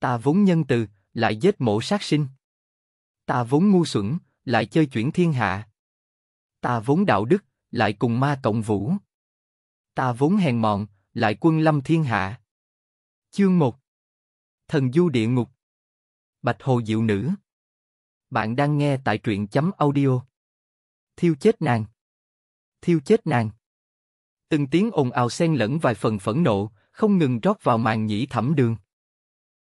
Ta vốn nhân từ, lại giết mổ sát sinh. Ta vốn ngu xuẩn, lại chơi chuyển thiên hạ. Ta vốn đạo đức, lại cùng ma cộng vũ. Ta vốn hèn mọn, lại quân lâm thiên hạ. Chương 1 Thần du địa ngục Bạch hồ diệu nữ Bạn đang nghe tại truyện chấm audio Thiêu chết nàng Thiêu chết nàng Từng tiếng ồn ào xen lẫn vài phần phẫn nộ, không ngừng rót vào màn nhĩ thẩm đường.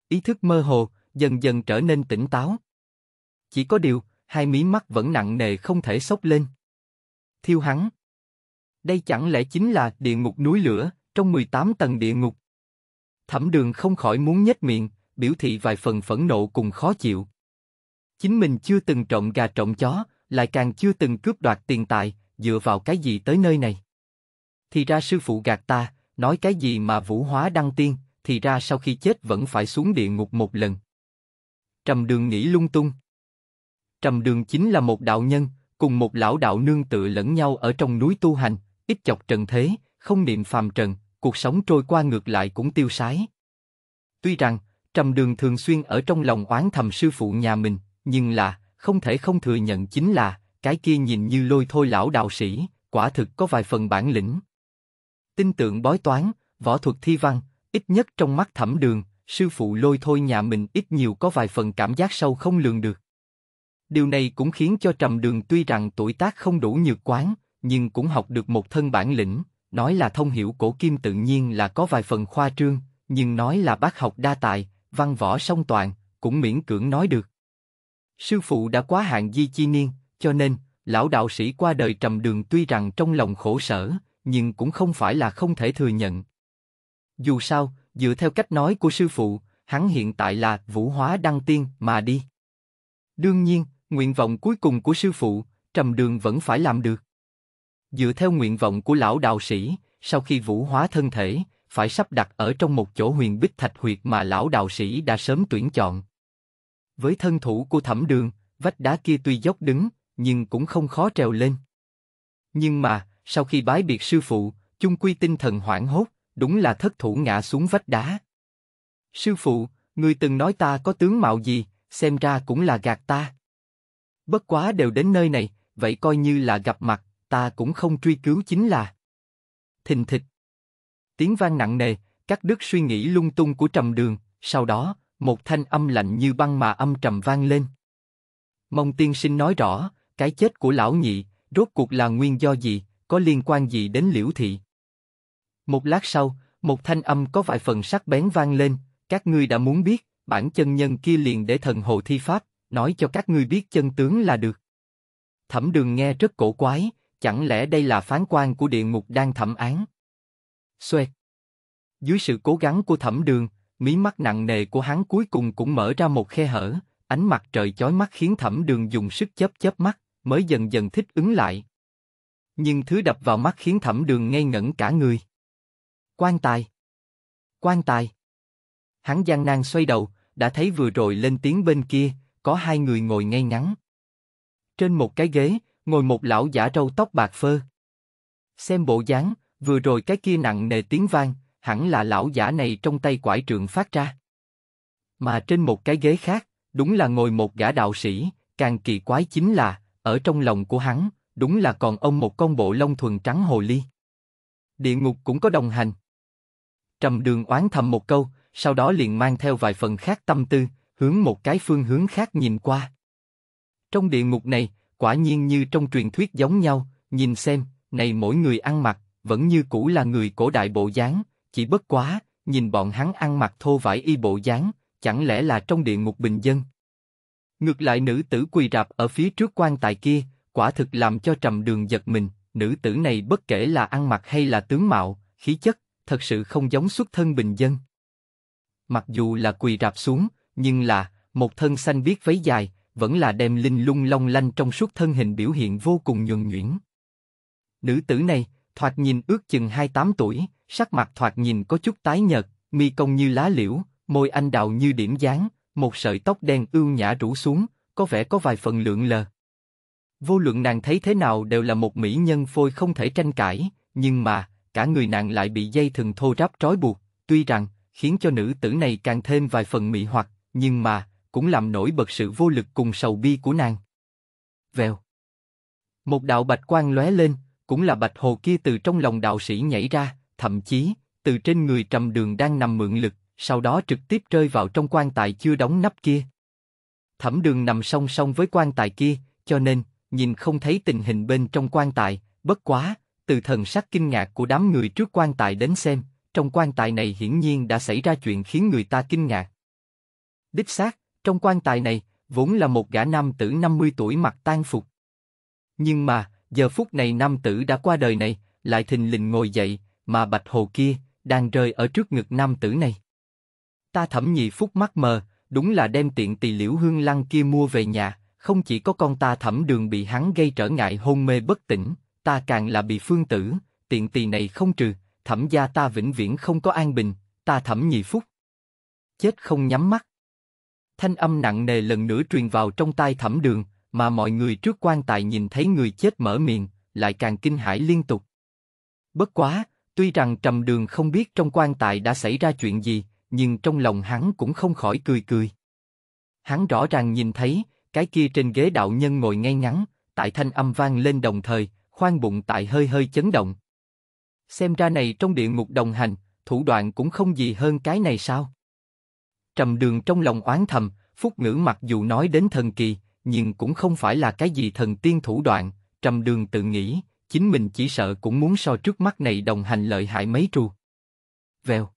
Ý thức mơ hồ, dần dần trở nên tỉnh táo. Chỉ có điều, hai mí mắt vẫn nặng nề không thể sốc lên. Thiêu hắn. Đây chẳng lẽ chính là địa ngục núi lửa, trong 18 tầng địa ngục. Thẩm đường không khỏi muốn nhếch miệng, biểu thị vài phần phẫn nộ cùng khó chịu. Chính mình chưa từng trộm gà trộm chó, lại càng chưa từng cướp đoạt tiền tài, dựa vào cái gì tới nơi này. Thì ra sư phụ gạt ta, nói cái gì mà vũ hóa đăng tiên, thì ra sau khi chết vẫn phải xuống địa ngục một lần. Trầm Đường nghĩ lung tung. Trầm Đường chính là một đạo nhân, cùng một lão đạo nương tựa lẫn nhau ở trong núi tu hành, ít chọc trần thế, không niệm phàm trần, cuộc sống trôi qua ngược lại cũng tiêu sái. Tuy rằng, Trầm Đường thường xuyên ở trong lòng oán thầm sư phụ nhà mình, nhưng là, không thể không thừa nhận chính là, cái kia nhìn như lôi thôi lão đạo sĩ, quả thực có vài phần bản lĩnh. Tin tưởng bói toán, võ thuật thi văn, Ít nhất trong mắt thẩm đường, sư phụ lôi thôi nhà mình ít nhiều có vài phần cảm giác sâu không lường được. Điều này cũng khiến cho trầm đường tuy rằng tuổi tác không đủ nhược quán, nhưng cũng học được một thân bản lĩnh, nói là thông hiểu cổ kim tự nhiên là có vài phần khoa trương, nhưng nói là bác học đa tài, văn võ song toàn, cũng miễn cưỡng nói được. Sư phụ đã quá hạn di chi niên, cho nên, lão đạo sĩ qua đời trầm đường tuy rằng trong lòng khổ sở, nhưng cũng không phải là không thể thừa nhận, dù sao, dựa theo cách nói của sư phụ, hắn hiện tại là vũ hóa đăng tiên mà đi. Đương nhiên, nguyện vọng cuối cùng của sư phụ, trầm đường vẫn phải làm được. Dựa theo nguyện vọng của lão đạo sĩ, sau khi vũ hóa thân thể, phải sắp đặt ở trong một chỗ huyền bích thạch huyệt mà lão đạo sĩ đã sớm tuyển chọn. Với thân thủ của thẩm đường, vách đá kia tuy dốc đứng, nhưng cũng không khó trèo lên. Nhưng mà, sau khi bái biệt sư phụ, chung quy tinh thần hoảng hốt, đúng là thất thủ ngã xuống vách đá. Sư phụ, người từng nói ta có tướng mạo gì, xem ra cũng là gạt ta. Bất quá đều đến nơi này, vậy coi như là gặp mặt, ta cũng không truy cứu chính là. Thình thịch. Tiếng vang nặng nề, cắt đứt suy nghĩ lung tung của trầm đường, sau đó, một thanh âm lạnh như băng mà âm trầm vang lên. mông tiên sinh nói rõ, cái chết của lão nhị, rốt cuộc là nguyên do gì, có liên quan gì đến liễu thị? Một lát sau, một thanh âm có vài phần sắc bén vang lên, các ngươi đã muốn biết, bản chân nhân kia liền để thần hồ thi pháp, nói cho các ngươi biết chân tướng là được. Thẩm đường nghe rất cổ quái, chẳng lẽ đây là phán quan của địa ngục đang thẩm án? Xoẹt! Dưới sự cố gắng của thẩm đường, mí mắt nặng nề của hắn cuối cùng cũng mở ra một khe hở, ánh mặt trời chói mắt khiến thẩm đường dùng sức chớp chớp mắt, mới dần dần thích ứng lại. Nhưng thứ đập vào mắt khiến thẩm đường ngây ngẩn cả người. Quan tài. Quan tài. Hắn gian nan xoay đầu, đã thấy vừa rồi lên tiếng bên kia, có hai người ngồi ngay ngắn. Trên một cái ghế, ngồi một lão giả râu tóc bạc phơ. Xem bộ dáng, vừa rồi cái kia nặng nề tiếng vang, hẳn là lão giả này trong tay quải trượng phát ra. Mà trên một cái ghế khác, đúng là ngồi một gã đạo sĩ, càng kỳ quái chính là, ở trong lòng của hắn, đúng là còn ông một con bộ lông thuần trắng hồ ly. Địa ngục cũng có đồng hành. Trầm đường oán thầm một câu, sau đó liền mang theo vài phần khác tâm tư, hướng một cái phương hướng khác nhìn qua. Trong địa ngục này, quả nhiên như trong truyền thuyết giống nhau, nhìn xem, này mỗi người ăn mặc, vẫn như cũ là người cổ đại bộ dáng, chỉ bất quá, nhìn bọn hắn ăn mặc thô vải y bộ dáng, chẳng lẽ là trong địa ngục bình dân. Ngược lại nữ tử quỳ rạp ở phía trước quan tài kia, quả thực làm cho trầm đường giật mình, nữ tử này bất kể là ăn mặc hay là tướng mạo, khí chất, thật sự không giống xuất thân bình dân. Mặc dù là quỳ rạp xuống, nhưng là một thân xanh biết váy dài, vẫn là đem linh lung long lanh trong suốt thân hình biểu hiện vô cùng nhuần nhuyễn. Nữ tử này, thoạt nhìn ước chừng 28 tuổi, sắc mặt thoạt nhìn có chút tái nhợt, mi cong như lá liễu, môi anh đào như điểm dáng, một sợi tóc đen ưu nhã rủ xuống, có vẻ có vài phần lượng lờ. Vô luận nàng thấy thế nào đều là một mỹ nhân phôi không thể tranh cãi, nhưng mà, cả người nàng lại bị dây thừng thô ráp trói buộc, tuy rằng khiến cho nữ tử này càng thêm vài phần mị hoặc, nhưng mà cũng làm nổi bật sự vô lực cùng sầu bi của nàng. Vèo. Một đạo bạch quang lóe lên, cũng là bạch hồ kia từ trong lòng đạo sĩ nhảy ra, thậm chí từ trên người trầm đường đang nằm mượn lực, sau đó trực tiếp rơi vào trong quan tài chưa đóng nắp kia. Thẩm đường nằm song song với quan tài kia, cho nên nhìn không thấy tình hình bên trong quan tài. Bất quá từ thần sắc kinh ngạc của đám người trước quan tài đến xem, trong quan tài này hiển nhiên đã xảy ra chuyện khiến người ta kinh ngạc. Đích xác, trong quan tài này, vốn là một gã nam tử 50 tuổi mặc tang phục. Nhưng mà, giờ phút này nam tử đã qua đời này, lại thình lình ngồi dậy, mà bạch hồ kia, đang rơi ở trước ngực nam tử này. Ta thẩm nhị phúc mắt mờ, đúng là đem tiện tỳ liễu hương lăng kia mua về nhà, không chỉ có con ta thẩm đường bị hắn gây trở ngại hôn mê bất tỉnh, ta càng là bị phương tử, tiện tỳ này không trừ, thẩm gia ta vĩnh viễn không có an bình, ta thẩm nhị phúc. Chết không nhắm mắt. Thanh âm nặng nề lần nữa truyền vào trong tai thẩm đường, mà mọi người trước quan tài nhìn thấy người chết mở miệng, lại càng kinh hãi liên tục. Bất quá, tuy rằng trầm đường không biết trong quan tài đã xảy ra chuyện gì, nhưng trong lòng hắn cũng không khỏi cười cười. Hắn rõ ràng nhìn thấy, cái kia trên ghế đạo nhân ngồi ngay ngắn, tại thanh âm vang lên đồng thời, khoang bụng tại hơi hơi chấn động. Xem ra này trong địa ngục đồng hành, thủ đoạn cũng không gì hơn cái này sao? Trầm đường trong lòng oán thầm, Phúc Ngữ mặc dù nói đến thần kỳ, nhưng cũng không phải là cái gì thần tiên thủ đoạn, Trầm đường tự nghĩ, chính mình chỉ sợ cũng muốn so trước mắt này đồng hành lợi hại mấy trù. Vèo.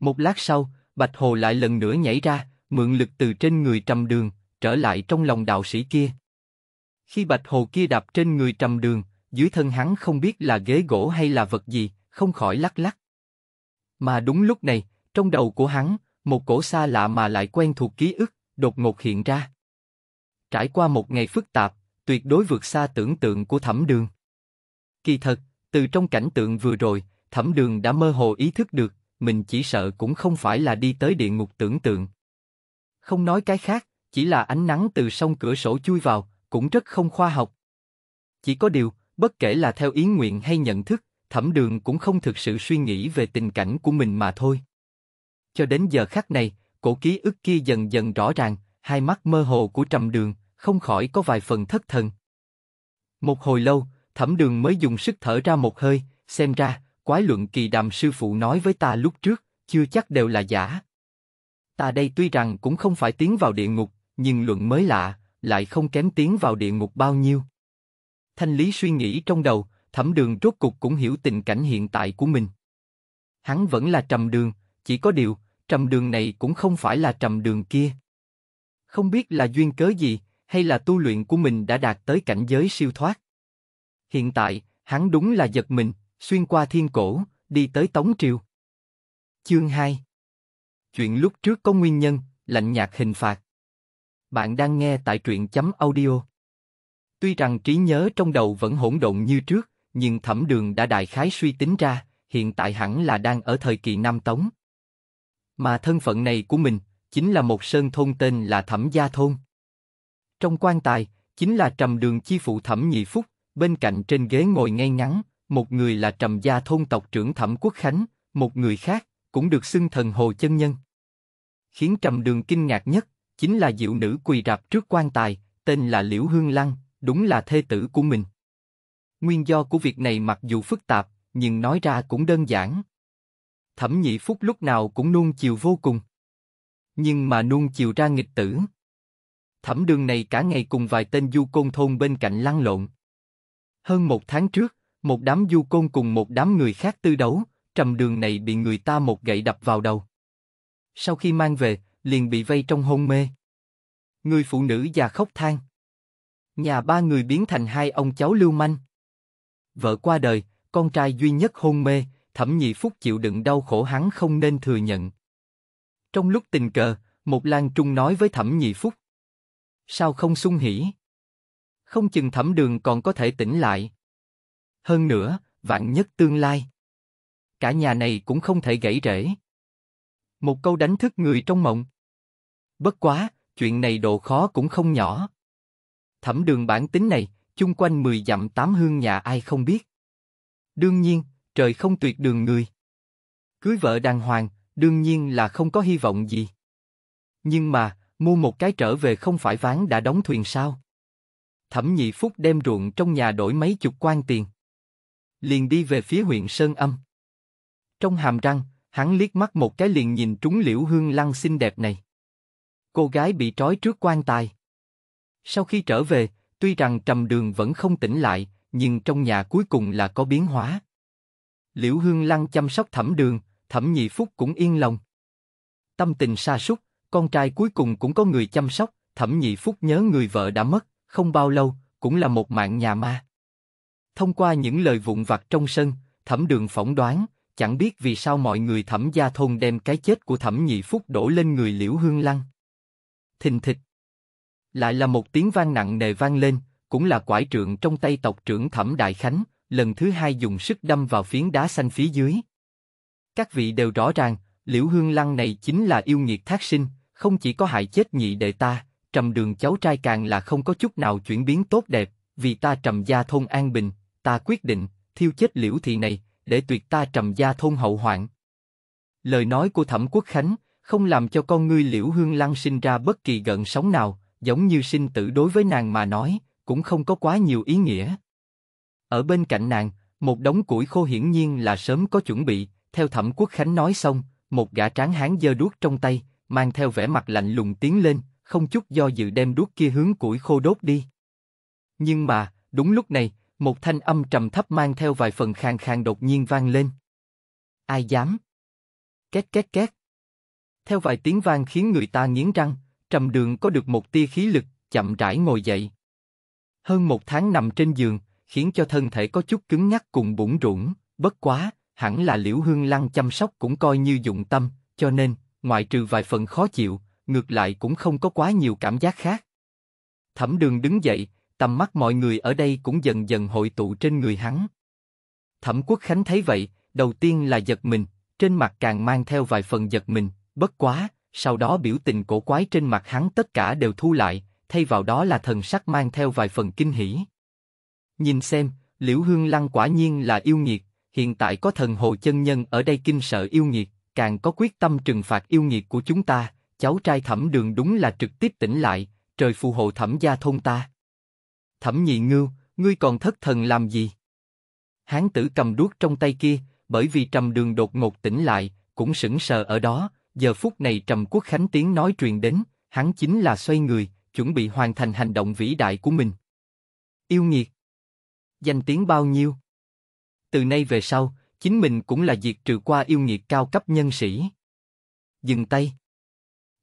Một lát sau, Bạch Hồ lại lần nữa nhảy ra, mượn lực từ trên người Trầm đường, trở lại trong lòng đạo sĩ kia. Khi bạch hồ kia đạp trên người trầm đường, dưới thân hắn không biết là ghế gỗ hay là vật gì, không khỏi lắc lắc. Mà đúng lúc này, trong đầu của hắn, một cổ xa lạ mà lại quen thuộc ký ức, đột ngột hiện ra. Trải qua một ngày phức tạp, tuyệt đối vượt xa tưởng tượng của thẩm đường. Kỳ thật, từ trong cảnh tượng vừa rồi, thẩm đường đã mơ hồ ý thức được, mình chỉ sợ cũng không phải là đi tới địa ngục tưởng tượng. Không nói cái khác, chỉ là ánh nắng từ sông cửa sổ chui vào, cũng rất không khoa học. Chỉ có điều, bất kể là theo ý nguyện hay nhận thức, thẩm đường cũng không thực sự suy nghĩ về tình cảnh của mình mà thôi. Cho đến giờ khắc này, cổ ký ức kia dần dần rõ ràng, hai mắt mơ hồ của trầm đường, không khỏi có vài phần thất thần. Một hồi lâu, thẩm đường mới dùng sức thở ra một hơi, xem ra, quái luận kỳ đàm sư phụ nói với ta lúc trước, chưa chắc đều là giả. Ta đây tuy rằng cũng không phải tiến vào địa ngục, nhưng luận mới lạ, lại không kém tiếng vào địa ngục bao nhiêu. Thanh lý suy nghĩ trong đầu, thẩm đường rốt cục cũng hiểu tình cảnh hiện tại của mình. Hắn vẫn là trầm đường, chỉ có điều, trầm đường này cũng không phải là trầm đường kia. Không biết là duyên cớ gì, hay là tu luyện của mình đã đạt tới cảnh giới siêu thoát. Hiện tại, hắn đúng là giật mình, xuyên qua thiên cổ, đi tới Tống Triều. Chương 2 Chuyện lúc trước có nguyên nhân, lạnh nhạt hình phạt. Bạn đang nghe tại truyện chấm audio. Tuy rằng trí nhớ trong đầu vẫn hỗn độn như trước, nhưng thẩm đường đã đại khái suy tính ra, hiện tại hẳn là đang ở thời kỳ Nam Tống. Mà thân phận này của mình, chính là một sơn thôn tên là Thẩm Gia Thôn. Trong quan tài, chính là trầm đường chi phụ Thẩm Nhị Phúc, bên cạnh trên ghế ngồi ngay ngắn, một người là trầm gia thôn tộc trưởng Thẩm Quốc Khánh, một người khác, cũng được xưng thần Hồ Chân Nhân. Khiến trầm đường kinh ngạc nhất chính là diệu nữ quỳ rạp trước quan tài, tên là Liễu Hương Lăng, đúng là thê tử của mình. Nguyên do của việc này mặc dù phức tạp, nhưng nói ra cũng đơn giản. Thẩm nhị phúc lúc nào cũng nuông chiều vô cùng. Nhưng mà nuông chiều ra nghịch tử. Thẩm đường này cả ngày cùng vài tên du côn thôn bên cạnh lăn lộn. Hơn một tháng trước, một đám du côn cùng một đám người khác tư đấu, trầm đường này bị người ta một gậy đập vào đầu. Sau khi mang về, liền bị vây trong hôn mê. Người phụ nữ già khóc than. Nhà ba người biến thành hai ông cháu lưu manh. Vợ qua đời, con trai duy nhất hôn mê, thẩm nhị phúc chịu đựng đau khổ hắn không nên thừa nhận. Trong lúc tình cờ, một lan trung nói với thẩm nhị phúc. Sao không sung hỉ? Không chừng thẩm đường còn có thể tỉnh lại. Hơn nữa, vạn nhất tương lai. Cả nhà này cũng không thể gãy rễ. Một câu đánh thức người trong mộng. Bất quá, chuyện này độ khó cũng không nhỏ. Thẩm đường bản tính này, chung quanh mười dặm tám hương nhà ai không biết. Đương nhiên, trời không tuyệt đường người. Cưới vợ đàng hoàng, đương nhiên là không có hy vọng gì. Nhưng mà, mua một cái trở về không phải ván đã đóng thuyền sao? Thẩm nhị phúc đem ruộng trong nhà đổi mấy chục quan tiền. Liền đi về phía huyện Sơn Âm. Trong hàm răng, hắn liếc mắt một cái liền nhìn trúng liễu hương lăng xinh đẹp này. Cô gái bị trói trước quan tài. Sau khi trở về, tuy rằng trầm đường vẫn không tỉnh lại, nhưng trong nhà cuối cùng là có biến hóa. Liễu Hương Lăng chăm sóc thẩm đường, thẩm nhị phúc cũng yên lòng. Tâm tình xa sút, con trai cuối cùng cũng có người chăm sóc, thẩm nhị phúc nhớ người vợ đã mất, không bao lâu, cũng là một mạng nhà ma. Thông qua những lời vụn vặt trong sân, thẩm đường phỏng đoán, Chẳng biết vì sao mọi người thẩm gia thôn đem cái chết của thẩm nhị phúc đổ lên người liễu hương lăng. Thình thịch. Lại là một tiếng vang nặng nề vang lên, cũng là quải trượng trong tay tộc trưởng thẩm đại khánh, lần thứ hai dùng sức đâm vào phiến đá xanh phía dưới. Các vị đều rõ ràng, liễu hương lăng này chính là yêu nghiệt thác sinh, không chỉ có hại chết nhị đệ ta, trầm đường cháu trai càng là không có chút nào chuyển biến tốt đẹp, vì ta trầm gia thôn an bình, ta quyết định, thiêu chết liễu thị này, để tuyệt ta trầm gia thôn hậu hoạn. Lời nói của Thẩm Quốc Khánh không làm cho con ngươi Liễu Hương Lăng sinh ra bất kỳ gợn sóng nào, giống như sinh tử đối với nàng mà nói, cũng không có quá nhiều ý nghĩa. Ở bên cạnh nàng, một đống củi khô hiển nhiên là sớm có chuẩn bị, theo Thẩm Quốc Khánh nói xong, một gã tráng hán giơ đuốc trong tay, mang theo vẻ mặt lạnh lùng tiến lên, không chút do dự đem đuốc kia hướng củi khô đốt đi. Nhưng mà, đúng lúc này, một thanh âm trầm thấp mang theo vài phần khang khang đột nhiên vang lên. Ai dám? Két két két. Theo vài tiếng vang khiến người ta nghiến răng, trầm đường có được một tia khí lực, chậm rãi ngồi dậy. Hơn một tháng nằm trên giường, khiến cho thân thể có chút cứng nhắc cùng bủng rủng, bất quá, hẳn là liễu hương lăng chăm sóc cũng coi như dụng tâm, cho nên, ngoại trừ vài phần khó chịu, ngược lại cũng không có quá nhiều cảm giác khác. Thẩm đường đứng dậy, tầm mắt mọi người ở đây cũng dần dần hội tụ trên người hắn. Thẩm Quốc Khánh thấy vậy, đầu tiên là giật mình, trên mặt càng mang theo vài phần giật mình, bất quá, sau đó biểu tình cổ quái trên mặt hắn tất cả đều thu lại, thay vào đó là thần sắc mang theo vài phần kinh hỉ. Nhìn xem, Liễu Hương Lăng quả nhiên là yêu nghiệt, hiện tại có thần hồ chân nhân ở đây kinh sợ yêu nghiệt, càng có quyết tâm trừng phạt yêu nghiệt của chúng ta, cháu trai thẩm đường đúng là trực tiếp tỉnh lại, trời phù hộ thẩm gia thôn ta. Thẩm nhị ngưu, ngươi còn thất thần làm gì? Hán tử cầm đuốc trong tay kia, bởi vì trầm đường đột ngột tỉnh lại, cũng sững sờ ở đó. Giờ phút này trầm quốc khánh tiếng nói truyền đến, hắn chính là xoay người, chuẩn bị hoàn thành hành động vĩ đại của mình. Yêu nghiệt, danh tiếng bao nhiêu? Từ nay về sau, chính mình cũng là diệt trừ qua yêu nghiệt cao cấp nhân sĩ. Dừng tay.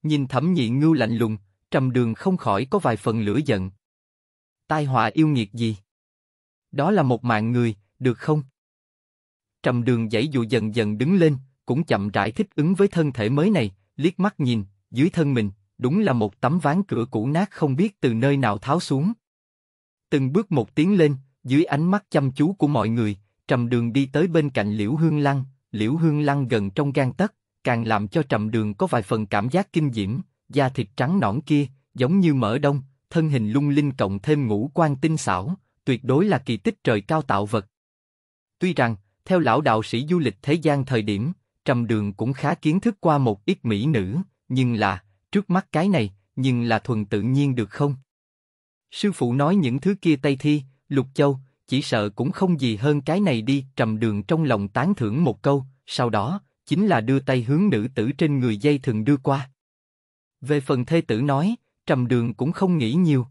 Nhìn thẩm nhị ngưu lạnh lùng, trầm đường không khỏi có vài phần lửa giận, tai họa yêu nghiệt gì? Đó là một mạng người, được không? Trầm đường dãy dụ dần dần đứng lên, cũng chậm rãi thích ứng với thân thể mới này, liếc mắt nhìn, dưới thân mình, đúng là một tấm ván cửa cũ nát không biết từ nơi nào tháo xuống. Từng bước một tiến lên, dưới ánh mắt chăm chú của mọi người, trầm đường đi tới bên cạnh liễu hương lăng, liễu hương lăng gần trong gan tất, càng làm cho trầm đường có vài phần cảm giác kinh diễm, da thịt trắng nõn kia, giống như mỡ đông, thân hình lung linh cộng thêm ngũ quan tinh xảo, tuyệt đối là kỳ tích trời cao tạo vật. Tuy rằng, theo lão đạo sĩ du lịch thế gian thời điểm, Trầm Đường cũng khá kiến thức qua một ít mỹ nữ, nhưng là, trước mắt cái này, nhưng là thuần tự nhiên được không? Sư phụ nói những thứ kia Tây Thi, Lục Châu, chỉ sợ cũng không gì hơn cái này đi, Trầm Đường trong lòng tán thưởng một câu, sau đó, chính là đưa tay hướng nữ tử trên người dây thường đưa qua. Về phần thê tử nói, Trầm Đường cũng không nghĩ nhiều.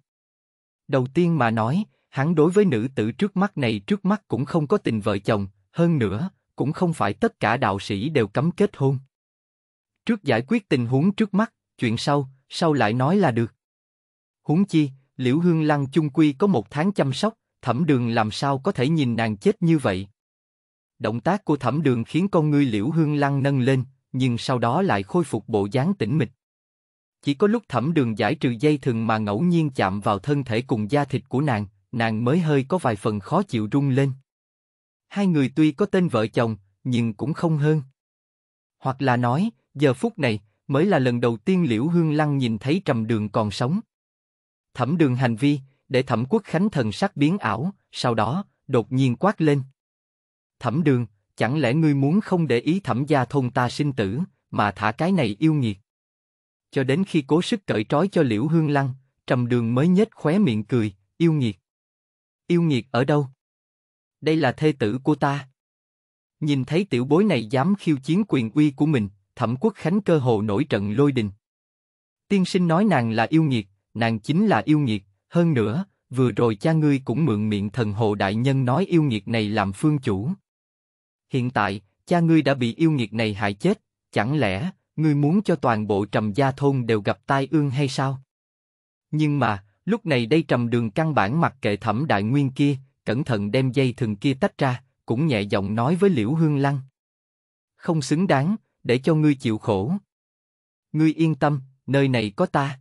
Đầu tiên mà nói, hắn đối với nữ tử trước mắt này trước mắt cũng không có tình vợ chồng, hơn nữa, cũng không phải tất cả đạo sĩ đều cấm kết hôn. Trước giải quyết tình huống trước mắt, chuyện sau, sau lại nói là được. Huống chi, Liễu Hương Lăng chung quy có một tháng chăm sóc, Thẩm Đường làm sao có thể nhìn nàng chết như vậy? Động tác của Thẩm Đường khiến con ngươi Liễu Hương Lăng nâng lên, nhưng sau đó lại khôi phục bộ dáng tĩnh mịch. Chỉ có lúc thẩm đường giải trừ dây thừng mà ngẫu nhiên chạm vào thân thể cùng da thịt của nàng, nàng mới hơi có vài phần khó chịu rung lên. Hai người tuy có tên vợ chồng, nhưng cũng không hơn. Hoặc là nói, giờ phút này, mới là lần đầu tiên Liễu Hương Lăng nhìn thấy trầm đường còn sống. Thẩm đường hành vi, để thẩm quốc khánh thần sắc biến ảo, sau đó, đột nhiên quát lên. Thẩm đường, chẳng lẽ ngươi muốn không để ý thẩm gia thôn ta sinh tử, mà thả cái này yêu nghiệt? Cho đến khi cố sức cởi trói cho Liễu Hương Lăng, Trầm Đường mới nhếch khóe miệng cười, yêu nghiệt. Yêu nghiệt ở đâu? Đây là thê tử của ta. Nhìn thấy tiểu bối này dám khiêu chiến quyền uy của mình, Thẩm Quốc Khánh cơ hồ nổi trận lôi đình. Tiên sinh nói nàng là yêu nghiệt, nàng chính là yêu nghiệt, hơn nữa, vừa rồi cha ngươi cũng mượn miệng thần hộ đại nhân nói yêu nghiệt này làm phương chủ. Hiện tại, cha ngươi đã bị yêu nghiệt này hại chết, chẳng lẽ ngươi muốn cho toàn bộ trầm gia thôn đều gặp tai ương hay sao? Nhưng mà, lúc này đây trầm đường căn bản mặc kệ thẩm đại nguyên kia, cẩn thận đem dây thừng kia tách ra, cũng nhẹ giọng nói với liễu hương lăng. Không xứng đáng, để cho ngươi chịu khổ. Ngươi yên tâm, nơi này có ta.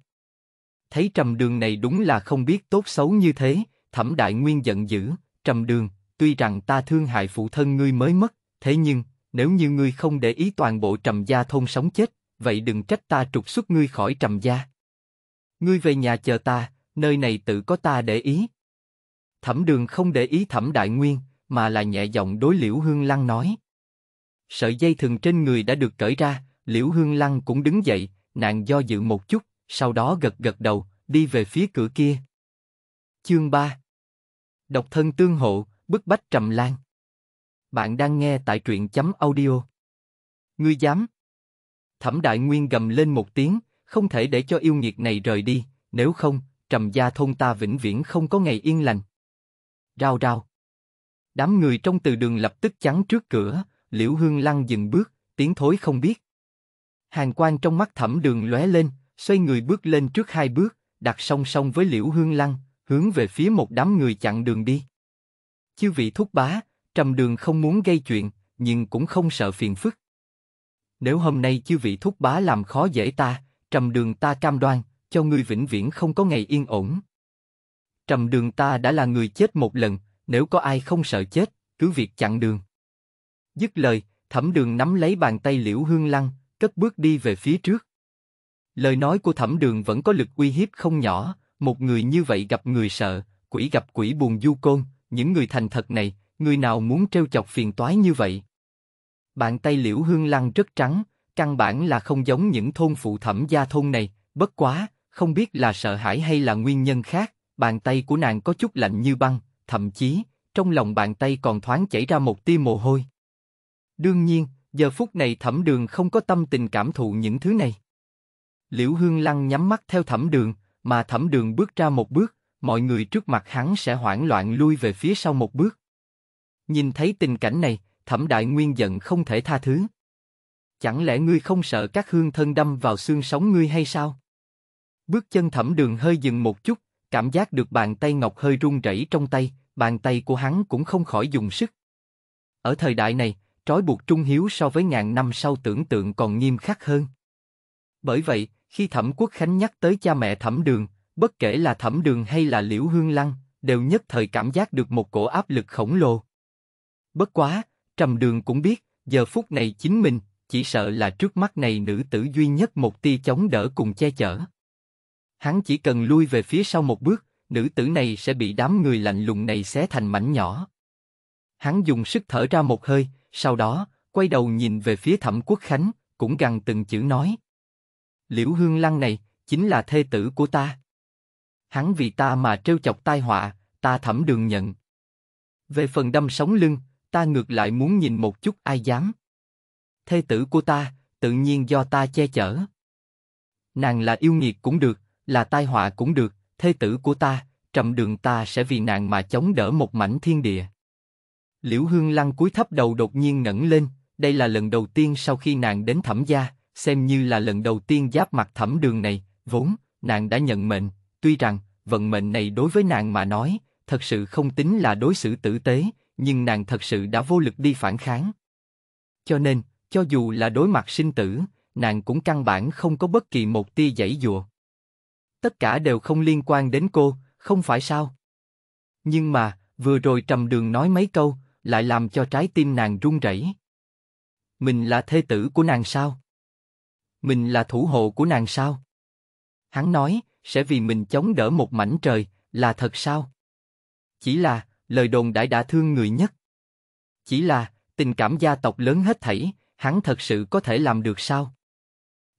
Thấy trầm đường này đúng là không biết tốt xấu như thế, thẩm đại nguyên giận dữ, trầm đường, tuy rằng ta thương hại phụ thân ngươi mới mất, thế nhưng, nếu như ngươi không để ý toàn bộ trầm gia thôn sống chết, vậy đừng trách ta trục xuất ngươi khỏi trầm gia. Ngươi về nhà chờ ta, nơi này tự có ta để ý. Thẩm đường không để ý thẩm đại nguyên, mà là nhẹ giọng đối liễu hương lăng nói. Sợi dây thừng trên người đã được cởi ra, liễu hương lăng cũng đứng dậy, nàng do dự một chút, sau đó gật gật đầu, đi về phía cửa kia. Chương 3 Độc thân tương hộ, bức bách trầm lang. Bạn đang nghe tại truyện chấm audio. Ngươi dám. Thẩm đại nguyên gầm lên một tiếng, không thể để cho yêu nghiệt này rời đi, nếu không, trầm gia thôn ta vĩnh viễn không có ngày yên lành. Rao rao. Đám người trong từ đường lập tức chắn trước cửa, liễu hương lăng dừng bước, tiếng thối không biết. Hàng quan trong mắt thẩm đường lóe lên, xoay người bước lên trước hai bước, đặt song song với liễu hương lăng, hướng về phía một đám người chặn đường đi. Chư vị thúc bá, Trầm đường không muốn gây chuyện, nhưng cũng không sợ phiền phức. Nếu hôm nay chư vị thúc bá làm khó dễ ta, trầm đường ta cam đoan, cho ngươi vĩnh viễn không có ngày yên ổn. Trầm đường ta đã là người chết một lần, nếu có ai không sợ chết, cứ việc chặn đường. Dứt lời, thẩm đường nắm lấy bàn tay liễu hương lăng, cất bước đi về phía trước. Lời nói của thẩm đường vẫn có lực uy hiếp không nhỏ, một người như vậy gặp người sợ, quỷ gặp quỷ buồn du côn, những người thành thật này, người nào muốn treo chọc phiền toái như vậy? Bàn tay Liễu Hương Lăng rất trắng, căn bản là không giống những thôn phụ thẩm gia thôn này, bất quá, không biết là sợ hãi hay là nguyên nhân khác, bàn tay của nàng có chút lạnh như băng, thậm chí, trong lòng bàn tay còn thoáng chảy ra một tia mồ hôi. Đương nhiên, giờ phút này thẩm đường không có tâm tình cảm thụ những thứ này. Liễu Hương Lăng nhắm mắt theo thẩm đường, mà thẩm đường bước ra một bước, mọi người trước mặt hắn sẽ hoảng loạn lui về phía sau một bước. Nhìn thấy tình cảnh này, thẩm đại nguyên giận không thể tha thứ. Chẳng lẽ ngươi không sợ các hương thân đâm vào xương sống ngươi hay sao? Bước chân thẩm đường hơi dừng một chút, cảm giác được bàn tay ngọc hơi run rẩy trong tay, bàn tay của hắn cũng không khỏi dùng sức. Ở thời đại này, trói buộc trung hiếu so với ngàn năm sau tưởng tượng còn nghiêm khắc hơn. Bởi vậy, khi Thẩm Quốc Khánh nhắc tới cha mẹ Thẩm Đường, bất kể là Thẩm Đường hay là Liễu Hương Lăng, đều nhất thời cảm giác được một cổ áp lực khổng lồ. Bất quá, trầm đường cũng biết, giờ phút này chính mình, chỉ sợ là trước mắt này nữ tử duy nhất một tia chống đỡ cùng che chở. Hắn chỉ cần lui về phía sau một bước, nữ tử này sẽ bị đám người lạnh lùng này xé thành mảnh nhỏ. Hắn dùng sức thở ra một hơi, sau đó, quay đầu nhìn về phía thẩm quốc khánh, cũng gằn từng chữ nói. Liễu Hương Lăng này, chính là thê tử của ta. Hắn vì ta mà trêu chọc tai họa, ta thẩm đường nhận. Về phần đâm sống lưng, ta ngược lại muốn nhìn một chút ai dám. Thê tử của ta, tự nhiên do ta che chở. Nàng là yêu nghiệt cũng được, là tai họa cũng được, thê tử của ta, trầm đường ta sẽ vì nàng mà chống đỡ một mảnh thiên địa. Liễu Hương Lăng cúi thấp đầu đột nhiên ngẩng lên, đây là lần đầu tiên sau khi nàng đến thẩm gia, xem như là lần đầu tiên giáp mặt thẩm đường này, vốn, nàng đã nhận mệnh, tuy rằng, vận mệnh này đối với nàng mà nói, thật sự không tính là đối xử tử tế, nhưng nàng thật sự đã vô lực đi phản kháng. Cho nên, cho dù là đối mặt sinh tử, nàng cũng căn bản không có bất kỳ một tia dãy dụa. Tất cả đều không liên quan đến cô, không phải sao? Nhưng mà, vừa rồi trầm đường nói mấy câu, lại làm cho trái tim nàng run rẩy. Mình là thê tử của nàng sao? Mình là thủ hộ của nàng sao? Hắn nói, sẽ vì mình chống đỡ một mảnh trời, là thật sao? Chỉ là, lời đồn đại đã thương người nhất. Chỉ là, tình cảm gia tộc lớn hết thảy, hắn thật sự có thể làm được sao?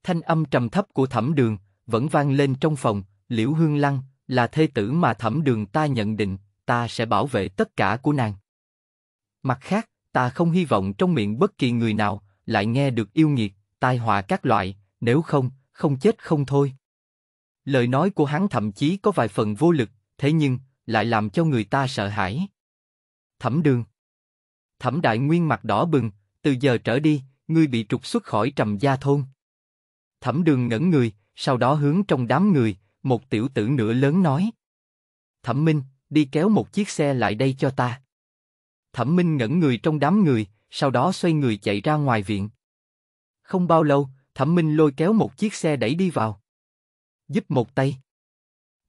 Thanh âm trầm thấp của thẩm đường, vẫn vang lên trong phòng, liễu hương lăng, là thê tử mà thẩm đường ta nhận định, ta sẽ bảo vệ tất cả của nàng. Mặt khác, ta không hy vọng trong miệng bất kỳ người nào, lại nghe được yêu nghiệt, tai họa các loại, nếu không, không chết không thôi. Lời nói của hắn thậm chí có vài phần vô lực, thế nhưng, lại làm cho người ta sợ hãi. Thẩm Đường, Thẩm Đại Nguyên mặt đỏ bừng, từ giờ trở đi, ngươi bị trục xuất khỏi Trầm Gia thôn. Thẩm Đường ngẩn người, sau đó hướng trong đám người, một tiểu tử nửa lớn nói: Thẩm Minh, đi kéo một chiếc xe lại đây cho ta. Thẩm Minh ngẩn người trong đám người, sau đó xoay người chạy ra ngoài viện. Không bao lâu, Thẩm Minh lôi kéo một chiếc xe đẩy đi vào. Giúp một tay.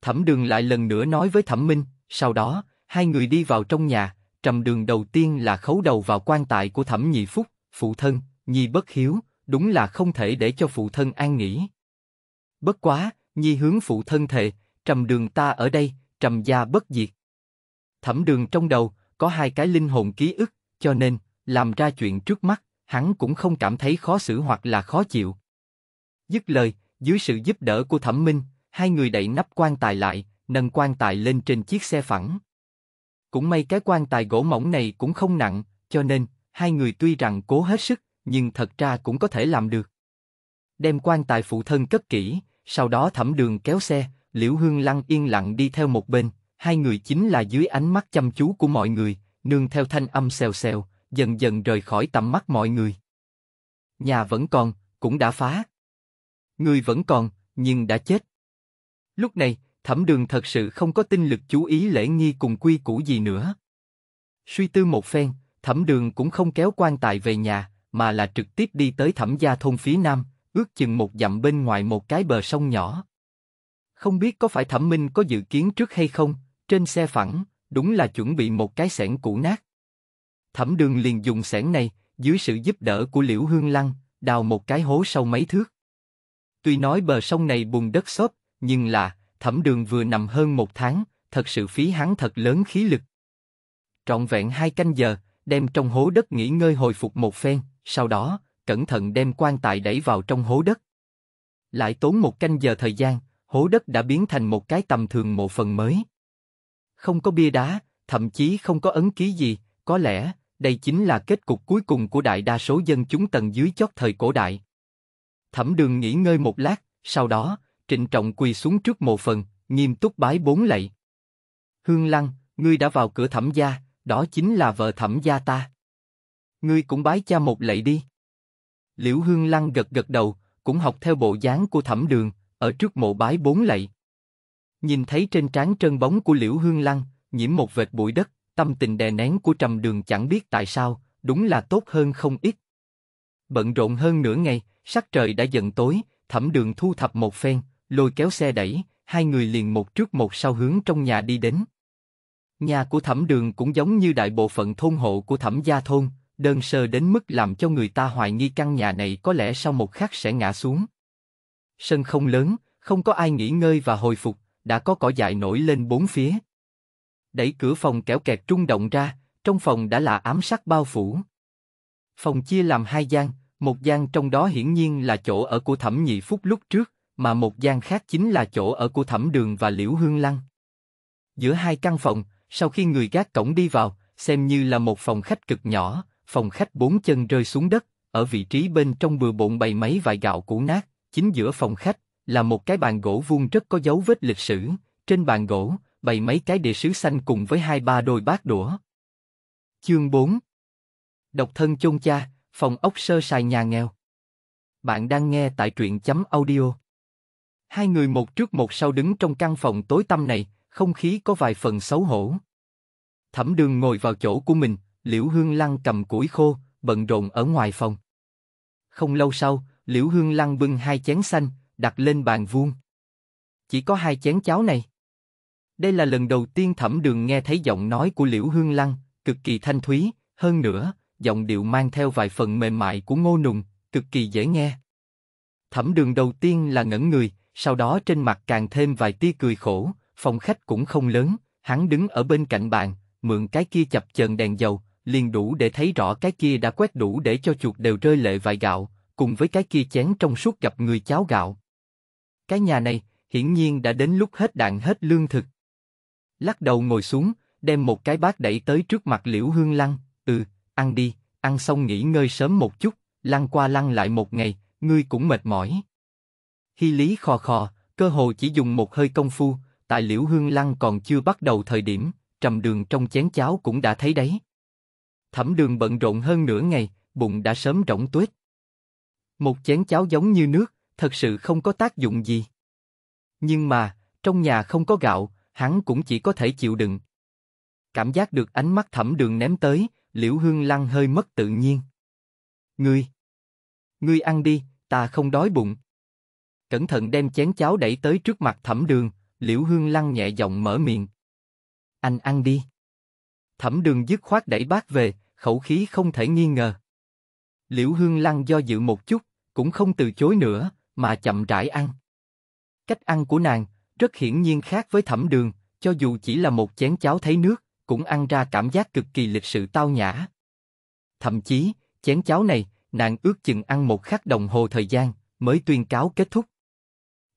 Thẩm Đường lại lần nữa nói với Thẩm Minh, sau đó, hai người đi vào trong nhà, trầm đường đầu tiên là khấu đầu vào quan tài của Thẩm Nhị Phúc, phụ thân, Nhi bất hiếu, đúng là không thể để cho phụ thân an nghỉ. Bất quá, Nhi hướng phụ thân thề, trầm đường ta ở đây, trầm gia bất diệt. Thẩm đường trong đầu, có hai cái linh hồn ký ức, cho nên, làm ra chuyện trước mắt, hắn cũng không cảm thấy khó xử hoặc là khó chịu. Dứt lời, dưới sự giúp đỡ của Thẩm Minh, hai người đẩy nắp quan tài lại, nâng quan tài lên trên chiếc xe phẳng. Cũng may cái quan tài gỗ mỏng này cũng không nặng, cho nên, hai người tuy rằng cố hết sức, nhưng thật ra cũng có thể làm được. Đem quan tài phụ thân cất kỹ, sau đó thẩm đường kéo xe, liễu hương lăng yên lặng đi theo một bên, hai người chính là dưới ánh mắt chăm chú của mọi người, nương theo thanh âm xèo xèo, dần dần rời khỏi tầm mắt mọi người. Nhà vẫn còn, cũng đã phá. Người vẫn còn, nhưng đã chết. Lúc này, thẩm đường thật sự không có tinh lực chú ý lễ nghi cùng quy củ gì nữa. Suy tư một phen, thẩm đường cũng không kéo quan tài về nhà, mà là trực tiếp đi tới thẩm gia thôn phía nam, ước chừng một dặm bên ngoài một cái bờ sông nhỏ. Không biết có phải thẩm minh có dự kiến trước hay không, trên xe phẳng, đúng là chuẩn bị một cái sẻn cũ nát. Thẩm đường liền dùng sẻn này, dưới sự giúp đỡ của Liễu Hương Lăng, đào một cái hố sâu mấy thước. Tuy nói bờ sông này bùn đất xốp, nhưng là thẩm đường vừa nằm hơn một tháng, thật sự phí hắn thật lớn khí lực. Trọn vẹn hai canh giờ, đem trong hố đất nghỉ ngơi hồi phục một phen, sau đó cẩn thận đem quan tài đẩy vào trong hố đất. Lại tốn một canh giờ thời gian, hố đất đã biến thành một cái tầm thường một phần mới. Không có bia đá, thậm chí không có ấn ký gì, có lẽ đây chính là kết cục cuối cùng của đại đa số dân chúng tầng dưới chót thời cổ đại. Thẩm Đường nghỉ ngơi một lát, sau đó trịnh trọng quỳ xuống trước mộ phần, nghiêm túc bái bốn lạy. Hương Lăng, ngươi đã vào cửa thẩm gia, đó chính là vợ thẩm gia ta. Ngươi cũng bái cha một lạy đi. Liễu Hương Lăng gật gật đầu, cũng học theo bộ dáng của thẩm đường, ở trước mộ bái bốn lạy. Nhìn thấy trên trán trơn bóng của Liễu Hương Lăng, nhiễm một vệt bụi đất, tâm tình đè nén của trầm đường chẳng biết tại sao, đúng là tốt hơn không ít. Bận rộn hơn nửa ngày, sắc trời đã dần tối, thẩm đường thu thập một phen, lôi kéo xe đẩy, hai người liền một trước một sau hướng trong nhà đi đến. Nhà của thẩm đường cũng giống như đại bộ phận thôn hộ của thẩm gia thôn, đơn sơ đến mức làm cho người ta hoài nghi căn nhà này có lẽ sau một khắc sẽ ngã xuống. Sân không lớn, không có ai nghỉ ngơi và hồi phục, đã có cỏ dại nổi lên bốn phía. Đẩy cửa phòng kéo kẹt trung động ra, trong phòng đã là ám sắc bao phủ. Phòng chia làm hai gian, một gian trong đó hiển nhiên là chỗ ở của thẩm nhị phúc lúc trước, mà một gian khác chính là chỗ ở của Thẩm Đường và Liễu Hương Lăng. Giữa hai căn phòng, sau khi người gác cổng đi vào, xem như là một phòng khách cực nhỏ, phòng khách bốn chân rơi xuống đất, ở vị trí bên trong bừa bộn bày mấy vài gạo cũ nát, chính giữa phòng khách là một cái bàn gỗ vuông rất có dấu vết lịch sử, trên bàn gỗ bày mấy cái đĩa sứ xanh cùng với hai ba đôi bát đũa. Chương 4 Độc thân chôn cha, phòng ốc sơ sài nhà nghèo. Bạn đang nghe tại truyện chấm audio. Hai người một trước một sau đứng trong căn phòng tối tăm này, không khí có vài phần xấu hổ. Thẩm đường ngồi vào chỗ của mình, Liễu Hương Lăng cầm củi khô, bận rộn ở ngoài phòng. Không lâu sau, Liễu Hương Lăng bưng hai chén xanh, đặt lên bàn vuông. Chỉ có hai chén cháo này. Đây là lần đầu tiên Thẩm Đường nghe thấy giọng nói của Liễu Hương Lăng, cực kỳ thanh thúy, hơn nữa, giọng điệu mang theo vài phần mềm mại của Ngô Nùng, cực kỳ dễ nghe. Thẩm Đường đầu tiên là ngẩn người, sau đó trên mặt càng thêm vài tia cười khổ, phòng khách cũng không lớn, hắn đứng ở bên cạnh bàn mượn cái kia chập chờn đèn dầu, liền đủ để thấy rõ cái kia đã quét đủ để cho chuột đều rơi lệ vài gạo, cùng với cái kia chén trong suốt gặp người cháo gạo. Cái nhà này, hiển nhiên đã đến lúc hết đạn hết lương thực. Lắc đầu ngồi xuống, đem một cái bát đẩy tới trước mặt Liễu Hương Lăng, ừ, ăn đi, ăn xong nghỉ ngơi sớm một chút, lăn qua lăn lại một ngày, ngươi cũng mệt mỏi. Hy lý khò khò, cơ hồ chỉ dùng một hơi công phu, Tài liễu hương lăng còn chưa bắt đầu thời điểm, trầm đường trong chén cháo cũng đã thấy đấy. Thẩm đường bận rộn hơn nửa ngày, bụng đã sớm rỗng tuyết. Một chén cháo giống như nước, thật sự không có tác dụng gì. Nhưng mà, trong nhà không có gạo, hắn cũng chỉ có thể chịu đựng. Cảm giác được ánh mắt thẩm đường ném tới, liễu hương lăng hơi mất tự nhiên. Ngươi! Ngươi ăn đi, ta không đói bụng cẩn thận đem chén cháo đẩy tới trước mặt Thẩm Đường, Liễu Hương Lăng nhẹ giọng mở miệng. Anh ăn đi. Thẩm Đường dứt khoát đẩy bát về, khẩu khí không thể nghi ngờ. Liễu Hương Lăng do dự một chút, cũng không từ chối nữa, mà chậm rãi ăn. Cách ăn của nàng, rất hiển nhiên khác với Thẩm Đường, cho dù chỉ là một chén cháo thấy nước, cũng ăn ra cảm giác cực kỳ lịch sự tao nhã. Thậm chí, chén cháo này, nàng ước chừng ăn một khắc đồng hồ thời gian, mới tuyên cáo kết thúc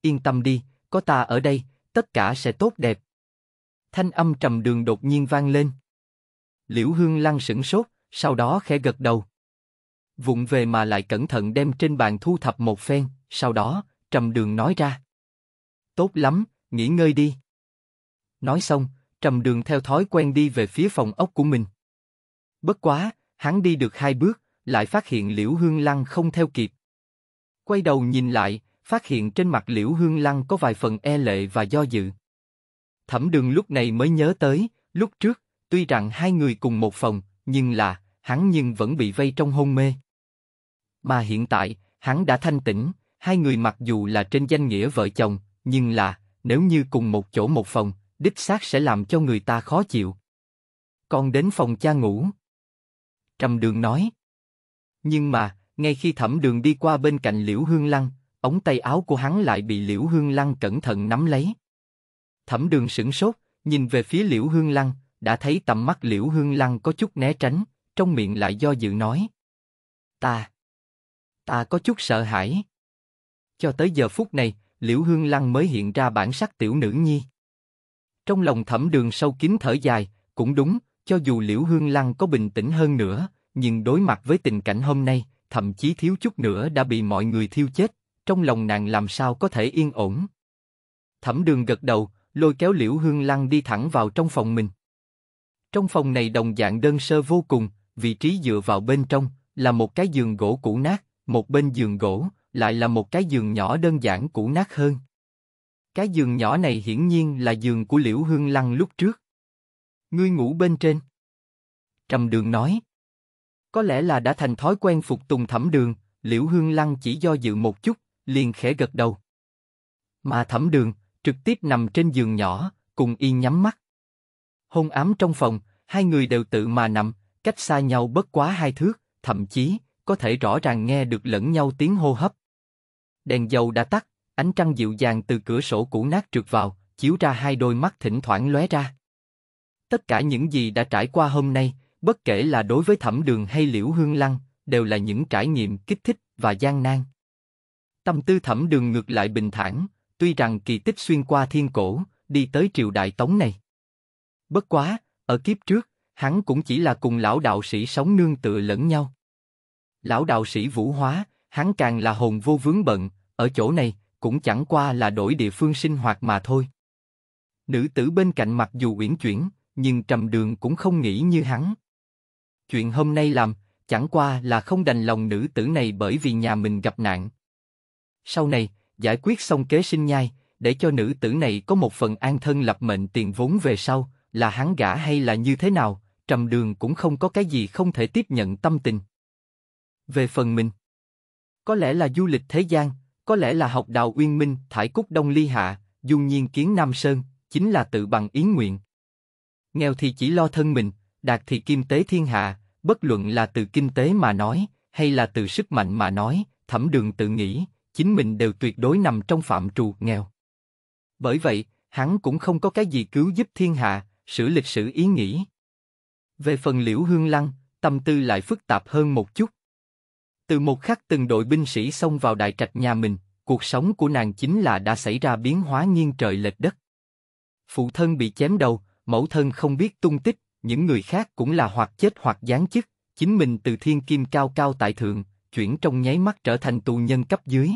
yên tâm đi, có ta ở đây, tất cả sẽ tốt đẹp. Thanh âm trầm đường đột nhiên vang lên. Liễu Hương Lăng sửng sốt, sau đó khẽ gật đầu. Vụng về mà lại cẩn thận đem trên bàn thu thập một phen, sau đó, trầm đường nói ra. Tốt lắm, nghỉ ngơi đi. Nói xong, trầm đường theo thói quen đi về phía phòng ốc của mình. Bất quá, hắn đi được hai bước, lại phát hiện Liễu Hương Lăng không theo kịp. Quay đầu nhìn lại, phát hiện trên mặt Liễu Hương Lăng có vài phần e lệ và do dự. Thẩm đường lúc này mới nhớ tới, lúc trước, tuy rằng hai người cùng một phòng, nhưng là, hắn nhưng vẫn bị vây trong hôn mê. Mà hiện tại, hắn đã thanh tĩnh, hai người mặc dù là trên danh nghĩa vợ chồng, nhưng là, nếu như cùng một chỗ một phòng, đích xác sẽ làm cho người ta khó chịu. Còn đến phòng cha ngủ. Trầm đường nói. Nhưng mà, ngay khi thẩm đường đi qua bên cạnh liễu hương lăng, ống tay áo của hắn lại bị Liễu Hương Lăng cẩn thận nắm lấy. Thẩm đường sửng sốt, nhìn về phía Liễu Hương Lăng, đã thấy tầm mắt Liễu Hương Lăng có chút né tránh, trong miệng lại do dự nói. Ta, ta có chút sợ hãi. Cho tới giờ phút này, Liễu Hương Lăng mới hiện ra bản sắc tiểu nữ nhi. Trong lòng thẩm đường sâu kín thở dài, cũng đúng, cho dù Liễu Hương Lăng có bình tĩnh hơn nữa, nhưng đối mặt với tình cảnh hôm nay, thậm chí thiếu chút nữa đã bị mọi người thiêu chết, trong lòng nàng làm sao có thể yên ổn. Thẩm đường gật đầu, lôi kéo liễu hương lăng đi thẳng vào trong phòng mình. Trong phòng này đồng dạng đơn sơ vô cùng, vị trí dựa vào bên trong, là một cái giường gỗ cũ nát, một bên giường gỗ, lại là một cái giường nhỏ đơn giản cũ nát hơn. Cái giường nhỏ này hiển nhiên là giường của Liễu Hương Lăng lúc trước. Ngươi ngủ bên trên. Trầm đường nói. Có lẽ là đã thành thói quen phục tùng thẩm đường, Liễu Hương Lăng chỉ do dự một chút, liền khẽ gật đầu. Mà thẩm đường, trực tiếp nằm trên giường nhỏ, cùng y nhắm mắt. Hôn ám trong phòng, hai người đều tự mà nằm, cách xa nhau bất quá hai thước, thậm chí, có thể rõ ràng nghe được lẫn nhau tiếng hô hấp. Đèn dầu đã tắt, ánh trăng dịu dàng từ cửa sổ cũ nát trượt vào, chiếu ra hai đôi mắt thỉnh thoảng lóe ra. Tất cả những gì đã trải qua hôm nay, bất kể là đối với thẩm đường hay liễu hương lăng, đều là những trải nghiệm kích thích và gian nan. Tâm tư thẩm đường ngược lại bình thản, tuy rằng kỳ tích xuyên qua thiên cổ, đi tới triều đại tống này. Bất quá, ở kiếp trước, hắn cũng chỉ là cùng lão đạo sĩ sống nương tựa lẫn nhau. Lão đạo sĩ vũ hóa, hắn càng là hồn vô vướng bận, ở chỗ này, cũng chẳng qua là đổi địa phương sinh hoạt mà thôi. Nữ tử bên cạnh mặc dù uyển chuyển, nhưng trầm đường cũng không nghĩ như hắn. Chuyện hôm nay làm, chẳng qua là không đành lòng nữ tử này bởi vì nhà mình gặp nạn, sau này, giải quyết xong kế sinh nhai, để cho nữ tử này có một phần an thân lập mệnh tiền vốn về sau, là hắn gả hay là như thế nào, trầm đường cũng không có cái gì không thể tiếp nhận tâm tình. Về phần mình, có lẽ là du lịch thế gian, có lẽ là học đào uyên minh, thải cúc đông ly hạ, dung nhiên kiến nam sơn, chính là tự bằng ý nguyện. Nghèo thì chỉ lo thân mình, đạt thì kim tế thiên hạ, bất luận là từ kinh tế mà nói, hay là từ sức mạnh mà nói, thẩm đường tự nghĩ, chính mình đều tuyệt đối nằm trong phạm trù nghèo. Bởi vậy, hắn cũng không có cái gì cứu giúp thiên hạ, sửa lịch sử ý nghĩ. Về phần liễu hương lăng, tâm tư lại phức tạp hơn một chút. Từ một khắc từng đội binh sĩ xông vào đại trạch nhà mình, cuộc sống của nàng chính là đã xảy ra biến hóa nghiêng trời lệch đất. Phụ thân bị chém đầu, mẫu thân không biết tung tích, những người khác cũng là hoặc chết hoặc giáng chức, chính mình từ thiên kim cao cao tại thượng, chuyển trong nháy mắt trở thành tù nhân cấp dưới.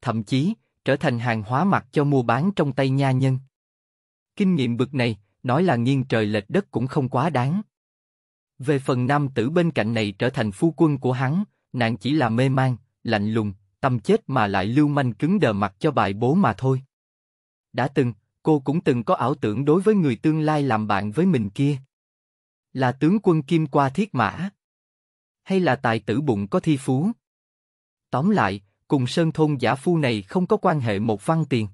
Thậm chí, trở thành hàng hóa mặt cho mua bán trong tay nha nhân. Kinh nghiệm bực này, nói là nghiêng trời lệch đất cũng không quá đáng. Về phần nam tử bên cạnh này trở thành phu quân của hắn, nàng chỉ là mê man, lạnh lùng, tâm chết mà lại lưu manh cứng đờ mặt cho bại bố mà thôi. Đã từng, cô cũng từng có ảo tưởng đối với người tương lai làm bạn với mình kia. Là tướng quân kim qua thiết mã hay là tài tử bụng có thi phú. Tóm lại, cùng sơn thôn giả phu này không có quan hệ một văn tiền.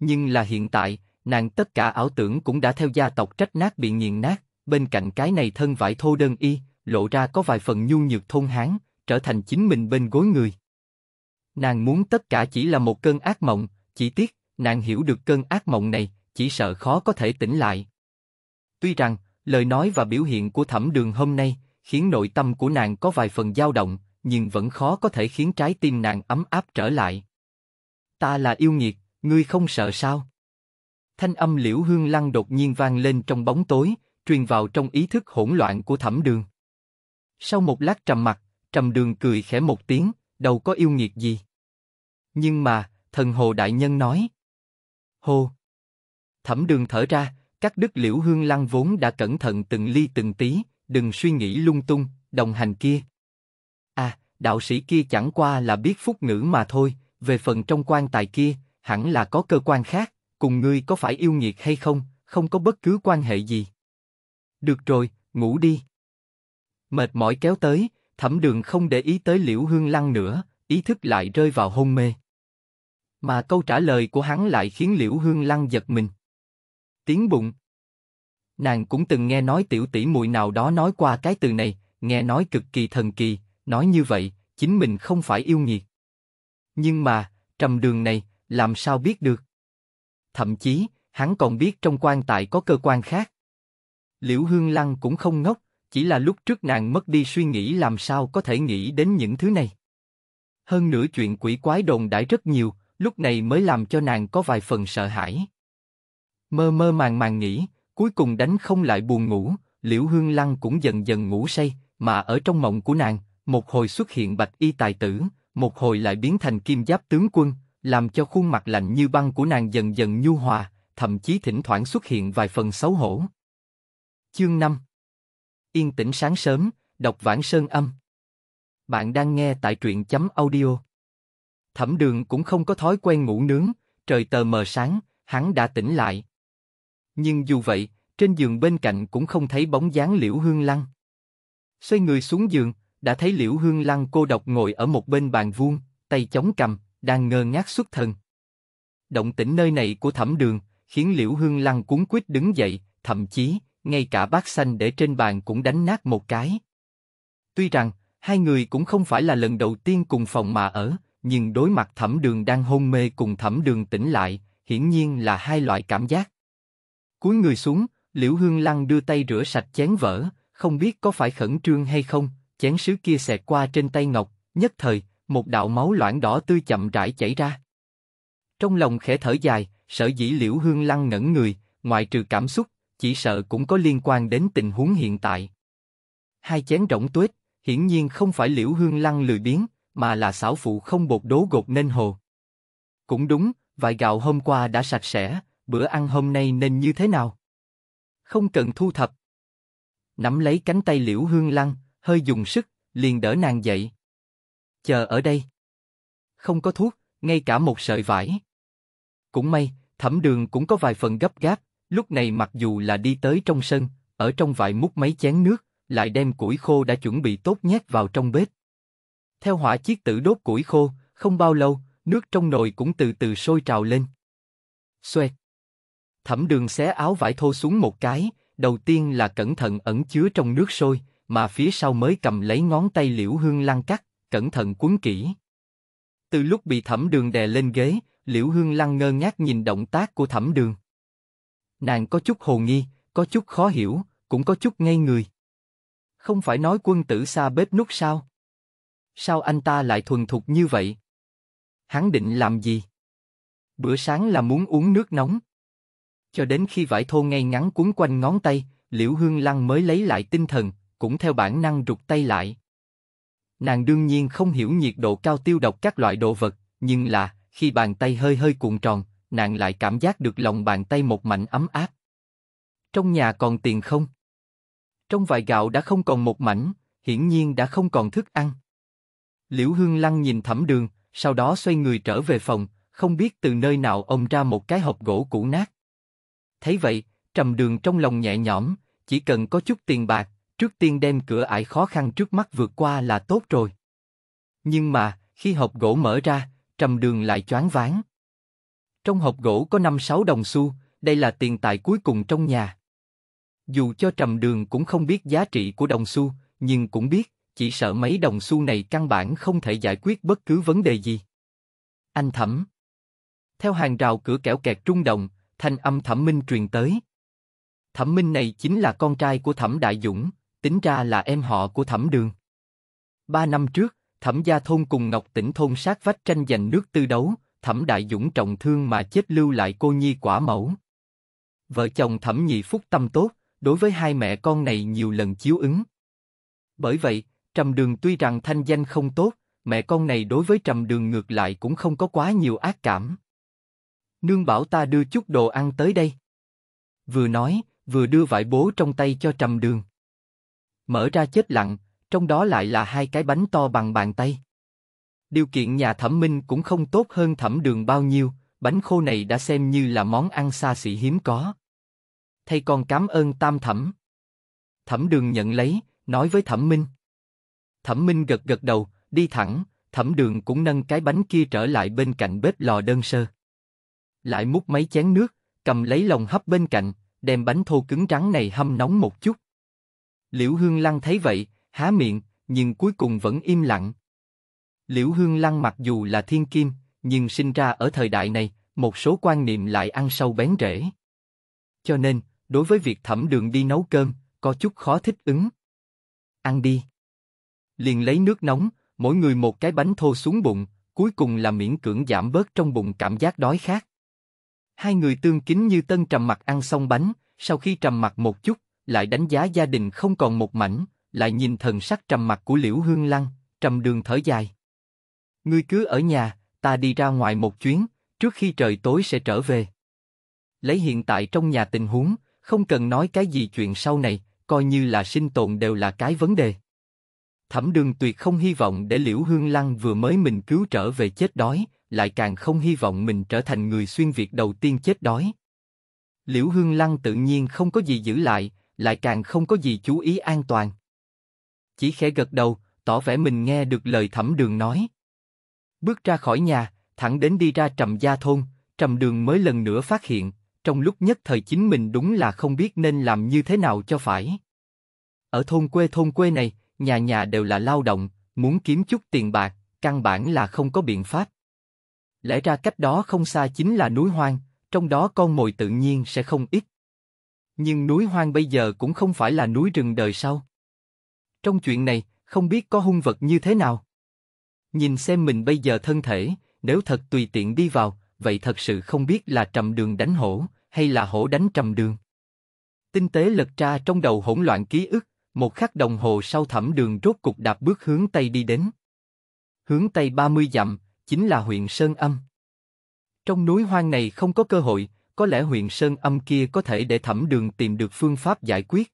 Nhưng là hiện tại, nàng tất cả ảo tưởng cũng đã theo gia tộc trách nát bị nghiền nát, bên cạnh cái này thân vải thô đơn y, lộ ra có vài phần nhu nhược thôn hán, trở thành chính mình bên gối người. Nàng muốn tất cả chỉ là một cơn ác mộng, chỉ tiếc, nàng hiểu được cơn ác mộng này, chỉ sợ khó có thể tỉnh lại. Tuy rằng, lời nói và biểu hiện của thẩm đường hôm nay, khiến nội tâm của nàng có vài phần dao động, nhưng vẫn khó có thể khiến trái tim nàng ấm áp trở lại. Ta là yêu nghiệt, ngươi không sợ sao? Thanh âm liễu hương lăng đột nhiên vang lên trong bóng tối, truyền vào trong ý thức hỗn loạn của thẩm đường. Sau một lát trầm mặt, trầm đường cười khẽ một tiếng, đâu có yêu nghiệt gì. Nhưng mà, thần hồ đại nhân nói. Hồ! Thẩm đường thở ra, các đức liễu hương lăng vốn đã cẩn thận từng ly từng tí, đừng suy nghĩ lung tung, đồng hành kia. À, đạo sĩ kia chẳng qua là biết phúc ngữ mà thôi, về phần trong quan tài kia, hẳn là có cơ quan khác, cùng ngươi có phải yêu nghiệt hay không, không có bất cứ quan hệ gì. Được rồi, ngủ đi. Mệt mỏi kéo tới, thẩm đường không để ý tới liễu hương lăng nữa, ý thức lại rơi vào hôn mê. Mà câu trả lời của hắn lại khiến liễu hương lăng giật mình. Tiếng bụng. Nàng cũng từng nghe nói tiểu tỷ muội nào đó nói qua cái từ này, nghe nói cực kỳ thần kỳ, nói như vậy, chính mình không phải yêu nghiệt. Nhưng mà, trầm đường này, làm sao biết được? Thậm chí, hắn còn biết trong quan tại có cơ quan khác. Liễu Hương Lăng cũng không ngốc, chỉ là lúc trước nàng mất đi suy nghĩ làm sao có thể nghĩ đến những thứ này. Hơn nữa chuyện quỷ quái đồn đãi rất nhiều, lúc này mới làm cho nàng có vài phần sợ hãi. Mơ mơ màng màng nghĩ, Cuối cùng đánh không lại buồn ngủ, Liễu Hương Lăng cũng dần dần ngủ say, mà ở trong mộng của nàng, một hồi xuất hiện bạch y tài tử, một hồi lại biến thành kim giáp tướng quân, làm cho khuôn mặt lạnh như băng của nàng dần dần nhu hòa, thậm chí thỉnh thoảng xuất hiện vài phần xấu hổ. Chương 5 Yên tĩnh sáng sớm, đọc vãng sơn âm. Bạn đang nghe tại truyện chấm audio. Thẩm đường cũng không có thói quen ngủ nướng, trời tờ mờ sáng, hắn đã tỉnh lại, nhưng dù vậy, trên giường bên cạnh cũng không thấy bóng dáng Liễu Hương Lăng. Xoay người xuống giường, đã thấy Liễu Hương Lăng cô độc ngồi ở một bên bàn vuông, tay chống cầm, đang ngơ ngác xuất thần. Động tĩnh nơi này của thẩm đường, khiến Liễu Hương Lăng cuốn quýt đứng dậy, thậm chí, ngay cả bát xanh để trên bàn cũng đánh nát một cái. Tuy rằng, hai người cũng không phải là lần đầu tiên cùng phòng mà ở, nhưng đối mặt thẩm đường đang hôn mê cùng thẩm đường tỉnh lại, hiển nhiên là hai loại cảm giác. Cúi người xuống, Liễu Hương Lăng đưa tay rửa sạch chén vỡ, không biết có phải khẩn trương hay không, chén sứ kia xẹt qua trên tay Ngọc, nhất thời, một đạo máu loãng đỏ tươi chậm rãi chảy ra. Trong lòng khẽ thở dài, sở dĩ Liễu Hương Lăng ngẩn người, ngoại trừ cảm xúc, chỉ sợ cũng có liên quan đến tình huống hiện tại. Hai chén rỗng tuếch, hiển nhiên không phải Liễu Hương Lăng lười biếng, mà là xảo phụ không bột đố gột nên hồ. Cũng đúng, vài gạo hôm qua đã sạch sẽ, bữa ăn hôm nay nên như thế nào? Không cần thu thập. Nắm lấy cánh tay Liễu Hương Lăng, hơi dùng sức, liền đỡ nàng dậy. Chờ ở đây. Không có thuốc, ngay cả một sợi vải. Cũng may, thẩm đường cũng có vài phần gấp gáp, lúc này mặc dù là đi tới trong sân, ở trong vại múc mấy chén nước, lại đem củi khô đã chuẩn bị tốt nhất vào trong bếp. Theo hỏa chiếc tử đốt củi khô, không bao lâu, nước trong nồi cũng từ từ sôi trào lên. Xoẹt. Thẩm đường xé áo vải thô xuống một cái, đầu tiên là cẩn thận ẩn chứa trong nước sôi, mà phía sau mới cầm lấy ngón tay liễu hương lan cắt, cẩn thận cuốn kỹ. Từ lúc bị thẩm đường đè lên ghế, liễu hương Lăng ngơ ngác nhìn động tác của thẩm đường. Nàng có chút hồ nghi, có chút khó hiểu, cũng có chút ngây người. Không phải nói quân tử xa bếp nút sao? Sao anh ta lại thuần thục như vậy? Hắn định làm gì? Bữa sáng là muốn uống nước nóng, cho đến khi vải thô ngay ngắn cuốn quanh ngón tay, Liễu Hương Lăng mới lấy lại tinh thần, cũng theo bản năng rụt tay lại. Nàng đương nhiên không hiểu nhiệt độ cao tiêu độc các loại đồ vật, nhưng là, khi bàn tay hơi hơi cuộn tròn, nàng lại cảm giác được lòng bàn tay một mảnh ấm áp. Trong nhà còn tiền không? Trong vài gạo đã không còn một mảnh, hiển nhiên đã không còn thức ăn. Liễu Hương Lăng nhìn thẩm đường, sau đó xoay người trở về phòng, không biết từ nơi nào ông ra một cái hộp gỗ cũ nát. Thấy vậy, trầm đường trong lòng nhẹ nhõm, chỉ cần có chút tiền bạc, trước tiên đem cửa ải khó khăn trước mắt vượt qua là tốt rồi. Nhưng mà, khi hộp gỗ mở ra, trầm đường lại choáng váng. Trong hộp gỗ có năm sáu đồng xu, đây là tiền tài cuối cùng trong nhà. Dù cho trầm đường cũng không biết giá trị của đồng xu, nhưng cũng biết, chỉ sợ mấy đồng xu này căn bản không thể giải quyết bất cứ vấn đề gì. Anh thẩm. Theo hàng rào cửa kẻo kẹt trung đồng, thanh âm Thẩm Minh truyền tới. Thẩm Minh này chính là con trai của Thẩm Đại Dũng, tính ra là em họ của Thẩm Đường. Ba năm trước, Thẩm Gia Thôn cùng Ngọc Tỉnh Thôn sát vách tranh giành nước tư đấu, Thẩm Đại Dũng trọng thương mà chết lưu lại cô nhi quả mẫu. Vợ chồng Thẩm Nhị Phúc tâm tốt, đối với hai mẹ con này nhiều lần chiếu ứng. Bởi vậy, Trầm Đường tuy rằng thanh danh không tốt, mẹ con này đối với Trầm Đường ngược lại cũng không có quá nhiều ác cảm nương bảo ta đưa chút đồ ăn tới đây. Vừa nói, vừa đưa vải bố trong tay cho trầm đường. Mở ra chết lặng, trong đó lại là hai cái bánh to bằng bàn tay. Điều kiện nhà thẩm minh cũng không tốt hơn thẩm đường bao nhiêu, bánh khô này đã xem như là món ăn xa xỉ hiếm có. Thay con cảm ơn tam thẩm. Thẩm đường nhận lấy, nói với thẩm minh. Thẩm minh gật gật đầu, đi thẳng, thẩm đường cũng nâng cái bánh kia trở lại bên cạnh bếp lò đơn sơ lại múc mấy chén nước, cầm lấy lồng hấp bên cạnh, đem bánh thô cứng trắng này hâm nóng một chút. Liễu Hương Lăng thấy vậy, há miệng, nhưng cuối cùng vẫn im lặng. Liễu Hương Lăng mặc dù là thiên kim, nhưng sinh ra ở thời đại này, một số quan niệm lại ăn sâu bén rễ. Cho nên, đối với việc thẩm đường đi nấu cơm, có chút khó thích ứng. Ăn đi. Liền lấy nước nóng, mỗi người một cái bánh thô xuống bụng, cuối cùng là miễn cưỡng giảm bớt trong bụng cảm giác đói khát. Hai người tương kính như tân trầm mặt ăn xong bánh, sau khi trầm mặt một chút, lại đánh giá gia đình không còn một mảnh, lại nhìn thần sắc trầm mặt của Liễu Hương Lăng, trầm đường thở dài. Ngươi cứ ở nhà, ta đi ra ngoài một chuyến, trước khi trời tối sẽ trở về. Lấy hiện tại trong nhà tình huống, không cần nói cái gì chuyện sau này, coi như là sinh tồn đều là cái vấn đề. Thẩm Đường tuyệt không hy vọng để Liễu Hương Lăng vừa mới mình cứu trở về chết đói, lại càng không hy vọng mình trở thành người xuyên việt đầu tiên chết đói. Liễu Hương Lăng tự nhiên không có gì giữ lại, lại càng không có gì chú ý an toàn. Chỉ khẽ gật đầu, tỏ vẻ mình nghe được lời Thẩm Đường nói. Bước ra khỏi nhà, thẳng đến đi ra Trầm Gia Thôn, Trầm Đường mới lần nữa phát hiện, trong lúc nhất thời chính mình đúng là không biết nên làm như thế nào cho phải. Ở thôn quê thôn quê này, nhà nhà đều là lao động, muốn kiếm chút tiền bạc, căn bản là không có biện pháp. Lẽ ra cách đó không xa chính là núi hoang, trong đó con mồi tự nhiên sẽ không ít. Nhưng núi hoang bây giờ cũng không phải là núi rừng đời sau. Trong chuyện này, không biết có hung vật như thế nào. Nhìn xem mình bây giờ thân thể, nếu thật tùy tiện đi vào, vậy thật sự không biết là trầm đường đánh hổ, hay là hổ đánh trầm đường. Tinh tế lật ra trong đầu hỗn loạn ký ức, một khắc đồng hồ sau thẩm đường rốt cục đạp bước hướng Tây đi đến. Hướng Tây 30 dặm, chính là huyện Sơn Âm. Trong núi hoang này không có cơ hội, có lẽ huyện Sơn Âm kia có thể để thẩm đường tìm được phương pháp giải quyết.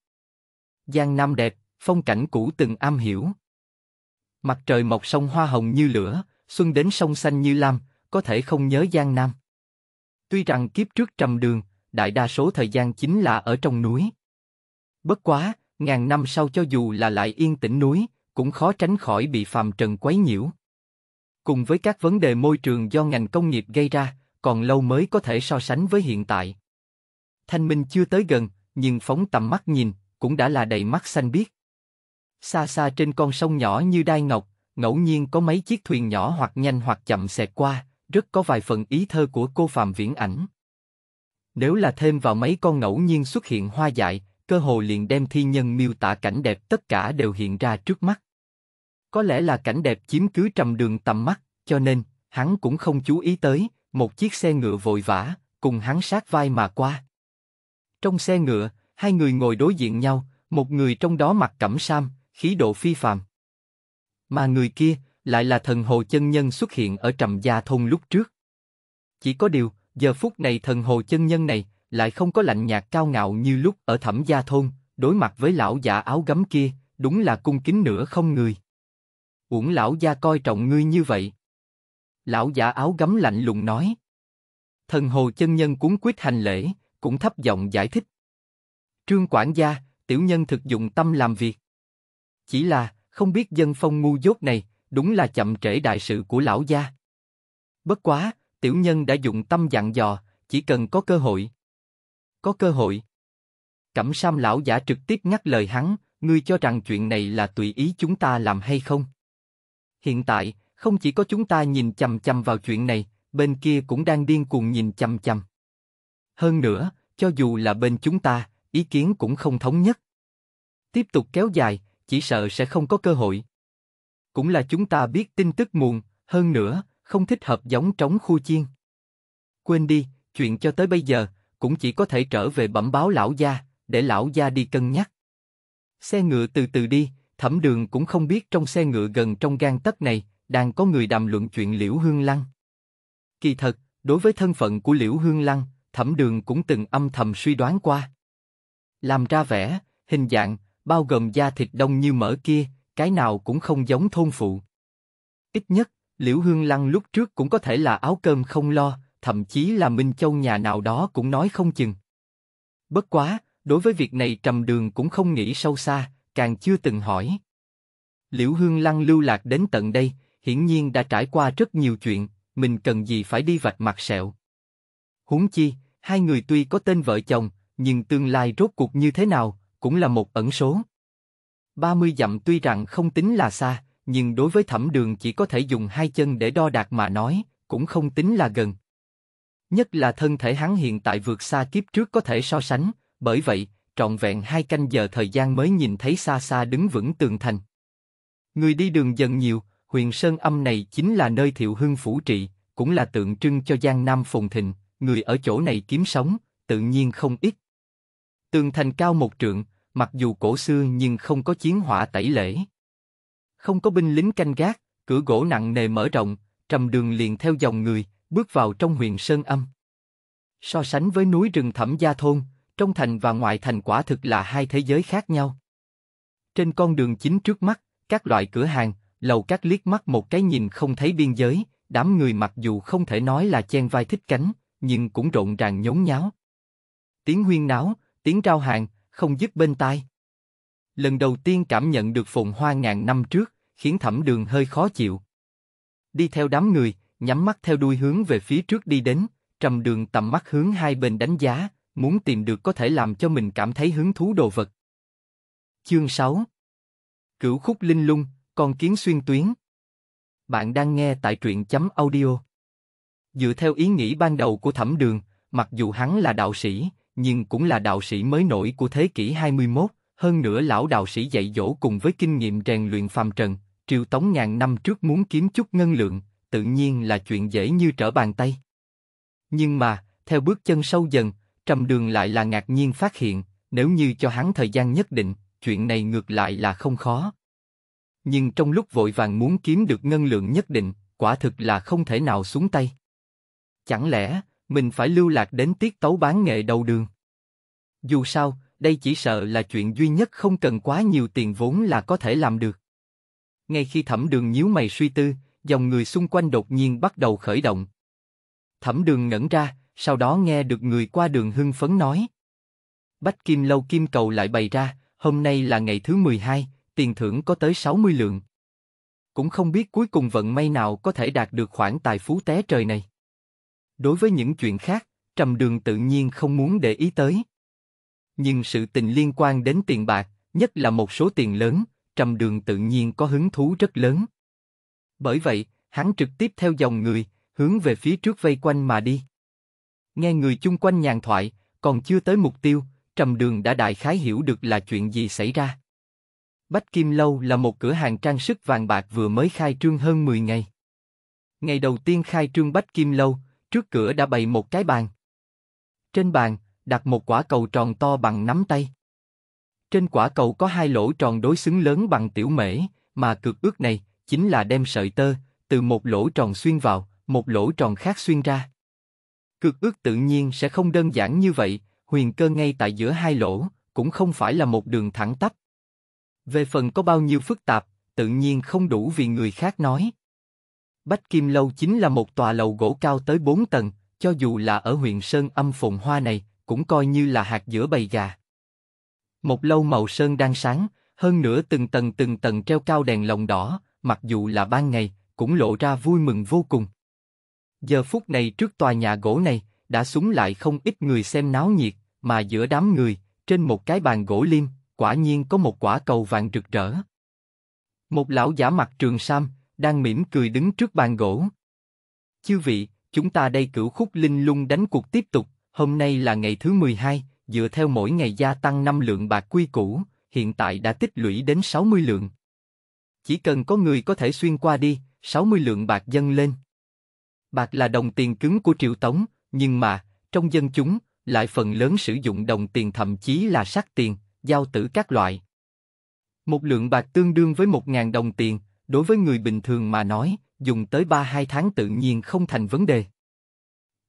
Giang Nam đẹp, phong cảnh cũ từng am hiểu. Mặt trời mọc sông hoa hồng như lửa, xuân đến sông xanh như lam, có thể không nhớ Giang Nam. Tuy rằng kiếp trước trầm đường, đại đa số thời gian chính là ở trong núi. Bất quá, ngàn năm sau cho dù là lại yên tĩnh núi, cũng khó tránh khỏi bị phàm trần quấy nhiễu. Cùng với các vấn đề môi trường do ngành công nghiệp gây ra, còn lâu mới có thể so sánh với hiện tại. Thanh minh chưa tới gần, nhưng phóng tầm mắt nhìn, cũng đã là đầy mắt xanh biếc. Xa xa trên con sông nhỏ như đai ngọc, ngẫu nhiên có mấy chiếc thuyền nhỏ hoặc nhanh hoặc chậm xẹt qua, rất có vài phần ý thơ của cô Phạm Viễn Ảnh. Nếu là thêm vào mấy con ngẫu nhiên xuất hiện hoa dại, cơ hội liền đem thi nhân miêu tả cảnh đẹp tất cả đều hiện ra trước mắt. Có lẽ là cảnh đẹp chiếm cứ trầm đường tầm mắt, cho nên, hắn cũng không chú ý tới, một chiếc xe ngựa vội vã, cùng hắn sát vai mà qua. Trong xe ngựa, hai người ngồi đối diện nhau, một người trong đó mặc cẩm sam, khí độ phi phàm. Mà người kia, lại là thần hồ chân nhân xuất hiện ở trầm gia thôn lúc trước. Chỉ có điều, giờ phút này thần hồ chân nhân này, lại không có lạnh nhạt cao ngạo như lúc ở thẩm gia thôn, đối mặt với lão giả áo gấm kia, đúng là cung kính nửa không người. Uổng lão gia coi trọng ngươi như vậy. Lão giả áo gấm lạnh lùng nói. Thần hồ chân nhân cuốn quyết hành lễ, cũng thấp giọng giải thích. Trương quản gia, tiểu nhân thực dụng tâm làm việc. Chỉ là, không biết dân phong ngu dốt này, đúng là chậm trễ đại sự của lão gia. Bất quá, tiểu nhân đã dụng tâm dặn dò, chỉ cần có cơ hội, có cơ hội. Cẩm Sam lão giả trực tiếp ngắt lời hắn, ngươi cho rằng chuyện này là tùy ý chúng ta làm hay không? Hiện tại, không chỉ có chúng ta nhìn chầm chầm vào chuyện này, bên kia cũng đang điên cuồng nhìn chầm chầm. Hơn nữa, cho dù là bên chúng ta, ý kiến cũng không thống nhất. Tiếp tục kéo dài, chỉ sợ sẽ không có cơ hội. Cũng là chúng ta biết tin tức muộn, hơn nữa, không thích hợp giống trống khu chiên. Quên đi, chuyện cho tới bây giờ, cũng chỉ có thể trở về bẩm báo lão gia, để lão gia đi cân nhắc. Xe ngựa từ từ đi, thẩm đường cũng không biết trong xe ngựa gần trong gan tất này, đang có người đàm luận chuyện Liễu Hương Lăng. Kỳ thật, đối với thân phận của Liễu Hương Lăng, thẩm đường cũng từng âm thầm suy đoán qua. Làm ra vẻ, hình dạng, bao gồm da thịt đông như mỡ kia, cái nào cũng không giống thôn phụ. Ít nhất, Liễu Hương Lăng lúc trước cũng có thể là áo cơm không lo, thậm chí là Minh Châu nhà nào đó cũng nói không chừng. Bất quá, đối với việc này Trầm Đường cũng không nghĩ sâu xa, càng chưa từng hỏi. Liễu Hương Lăng lưu lạc đến tận đây, hiển nhiên đã trải qua rất nhiều chuyện, mình cần gì phải đi vạch mặt sẹo. Huống chi, hai người tuy có tên vợ chồng, nhưng tương lai rốt cuộc như thế nào, cũng là một ẩn số. 30 dặm tuy rằng không tính là xa, nhưng đối với thẩm đường chỉ có thể dùng hai chân để đo đạt mà nói, cũng không tính là gần nhất là thân thể hắn hiện tại vượt xa kiếp trước có thể so sánh, bởi vậy, trọn vẹn hai canh giờ thời gian mới nhìn thấy xa xa đứng vững tường thành. Người đi đường dần nhiều, huyền Sơn Âm này chính là nơi thiệu hưng phủ trị, cũng là tượng trưng cho Giang Nam phồn thịnh, người ở chỗ này kiếm sống, tự nhiên không ít. Tường thành cao một trượng, mặc dù cổ xưa nhưng không có chiến hỏa tẩy lễ. Không có binh lính canh gác, cửa gỗ nặng nề mở rộng, trầm đường liền theo dòng người, bước vào trong huyện Sơn Âm. So sánh với núi rừng thẩm gia thôn, trong thành và ngoại thành quả thực là hai thế giới khác nhau. Trên con đường chính trước mắt, các loại cửa hàng, lầu các liếc mắt một cái nhìn không thấy biên giới, đám người mặc dù không thể nói là chen vai thích cánh, nhưng cũng rộn ràng nhốn nháo. Tiếng huyên náo, tiếng rao hàng, không dứt bên tai. Lần đầu tiên cảm nhận được phồn hoa ngàn năm trước, khiến thẩm đường hơi khó chịu. Đi theo đám người, nhắm mắt theo đuôi hướng về phía trước đi đến, trầm đường tầm mắt hướng hai bên đánh giá, muốn tìm được có thể làm cho mình cảm thấy hứng thú đồ vật. Chương 6 Cửu khúc linh lung, con kiến xuyên tuyến Bạn đang nghe tại truyện chấm audio. Dựa theo ý nghĩ ban đầu của thẩm đường, mặc dù hắn là đạo sĩ, nhưng cũng là đạo sĩ mới nổi của thế kỷ 21, hơn nữa lão đạo sĩ dạy dỗ cùng với kinh nghiệm rèn luyện phàm trần, triều tống ngàn năm trước muốn kiếm chút ngân lượng, tự nhiên là chuyện dễ như trở bàn tay. Nhưng mà, theo bước chân sâu dần, Trầm Đường lại là ngạc nhiên phát hiện, nếu như cho hắn thời gian nhất định, chuyện này ngược lại là không khó. Nhưng trong lúc vội vàng muốn kiếm được ngân lượng nhất định, quả thực là không thể nào xuống tay. Chẳng lẽ, mình phải lưu lạc đến tiết tấu bán nghệ đầu đường? Dù sao, đây chỉ sợ là chuyện duy nhất không cần quá nhiều tiền vốn là có thể làm được. Ngay khi thẩm đường nhíu mày suy tư, dòng người xung quanh đột nhiên bắt đầu khởi động. Thẩm đường ngẩn ra, sau đó nghe được người qua đường hưng phấn nói. Bách Kim Lâu Kim Cầu lại bày ra, hôm nay là ngày thứ 12, tiền thưởng có tới 60 lượng. Cũng không biết cuối cùng vận may nào có thể đạt được khoản tài phú té trời này. Đối với những chuyện khác, Trầm Đường tự nhiên không muốn để ý tới. Nhưng sự tình liên quan đến tiền bạc, nhất là một số tiền lớn, Trầm Đường tự nhiên có hứng thú rất lớn. Bởi vậy, hắn trực tiếp theo dòng người, hướng về phía trước vây quanh mà đi. Nghe người chung quanh nhàn thoại, còn chưa tới mục tiêu, trầm đường đã đại khái hiểu được là chuyện gì xảy ra. Bách Kim Lâu là một cửa hàng trang sức vàng bạc vừa mới khai trương hơn 10 ngày. Ngày đầu tiên khai trương Bách Kim Lâu, trước cửa đã bày một cái bàn. Trên bàn, đặt một quả cầu tròn to bằng nắm tay. Trên quả cầu có hai lỗ tròn đối xứng lớn bằng tiểu mễ, mà cực ước này, chính là đem sợi tơ từ một lỗ tròn xuyên vào, một lỗ tròn khác xuyên ra. Cực ước tự nhiên sẽ không đơn giản như vậy, huyền cơ ngay tại giữa hai lỗ, cũng không phải là một đường thẳng tắp. Về phần có bao nhiêu phức tạp, tự nhiên không đủ vì người khác nói. Bách Kim Lâu chính là một tòa lầu gỗ cao tới 4 tầng, cho dù là ở huyện Sơn Âm Phồn Hoa này, cũng coi như là hạt giữa bầy gà. Một lâu màu sơn đang sáng, hơn nữa từng tầng từng tầng treo cao đèn lồng đỏ, mặc dù là ban ngày, cũng lộ ra vui mừng vô cùng. Giờ phút này trước tòa nhà gỗ này, đã súng lại không ít người xem náo nhiệt, mà giữa đám người, trên một cái bàn gỗ liêm, quả nhiên có một quả cầu vàng rực rỡ. Một lão giả mặt trường sam, đang mỉm cười đứng trước bàn gỗ. Chư vị, chúng ta đây cửu khúc linh lung đánh cuộc tiếp tục, hôm nay là ngày thứ 12, dựa theo mỗi ngày gia tăng 5 lượng bạc quy củ, hiện tại đã tích lũy đến 60 lượng. Chỉ cần có người có thể xuyên qua đi, 60 lượng bạc dâng lên. Bạc là đồng tiền cứng của triệu tống, nhưng mà, trong dân chúng, lại phần lớn sử dụng đồng tiền thậm chí là sắc tiền, giao tử các loại. Một lượng bạc tương đương với 1.000 đồng tiền, đối với người bình thường mà nói, dùng tới 3-2 tháng tự nhiên không thành vấn đề.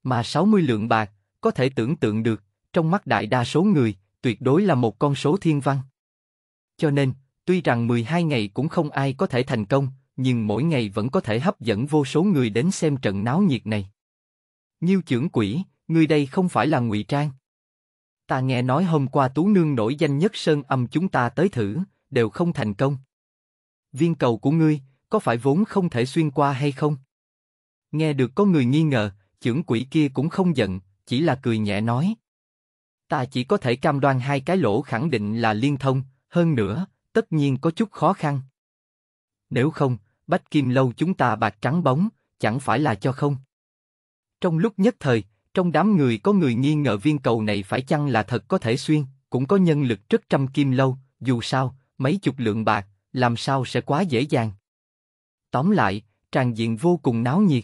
Mà 60 lượng bạc, có thể tưởng tượng được, trong mắt đại đa số người, tuyệt đối là một con số thiên văn. Cho nên, Tuy rằng 12 ngày cũng không ai có thể thành công, nhưng mỗi ngày vẫn có thể hấp dẫn vô số người đến xem trận náo nhiệt này. Nhiêu trưởng quỷ, ngươi đây không phải là ngụy trang. Ta nghe nói hôm qua Tú Nương nổi danh nhất Sơn Âm chúng ta tới thử, đều không thành công. Viên cầu của ngươi, có phải vốn không thể xuyên qua hay không? Nghe được có người nghi ngờ, trưởng quỷ kia cũng không giận, chỉ là cười nhẹ nói. Ta chỉ có thể cam đoan hai cái lỗ khẳng định là liên thông, hơn nữa, tất nhiên có chút khó khăn. Nếu không, bách kim lâu chúng ta bạc trắng bóng, chẳng phải là cho không? Trong lúc nhất thời, trong đám người có người nghi ngờ viên cầu này phải chăng là thật có thể xuyên, cũng có nhân lực rất trăm kim lâu, dù sao, mấy chục lượng bạc, làm sao sẽ quá dễ dàng. Tóm lại, tràng diện vô cùng náo nhiệt.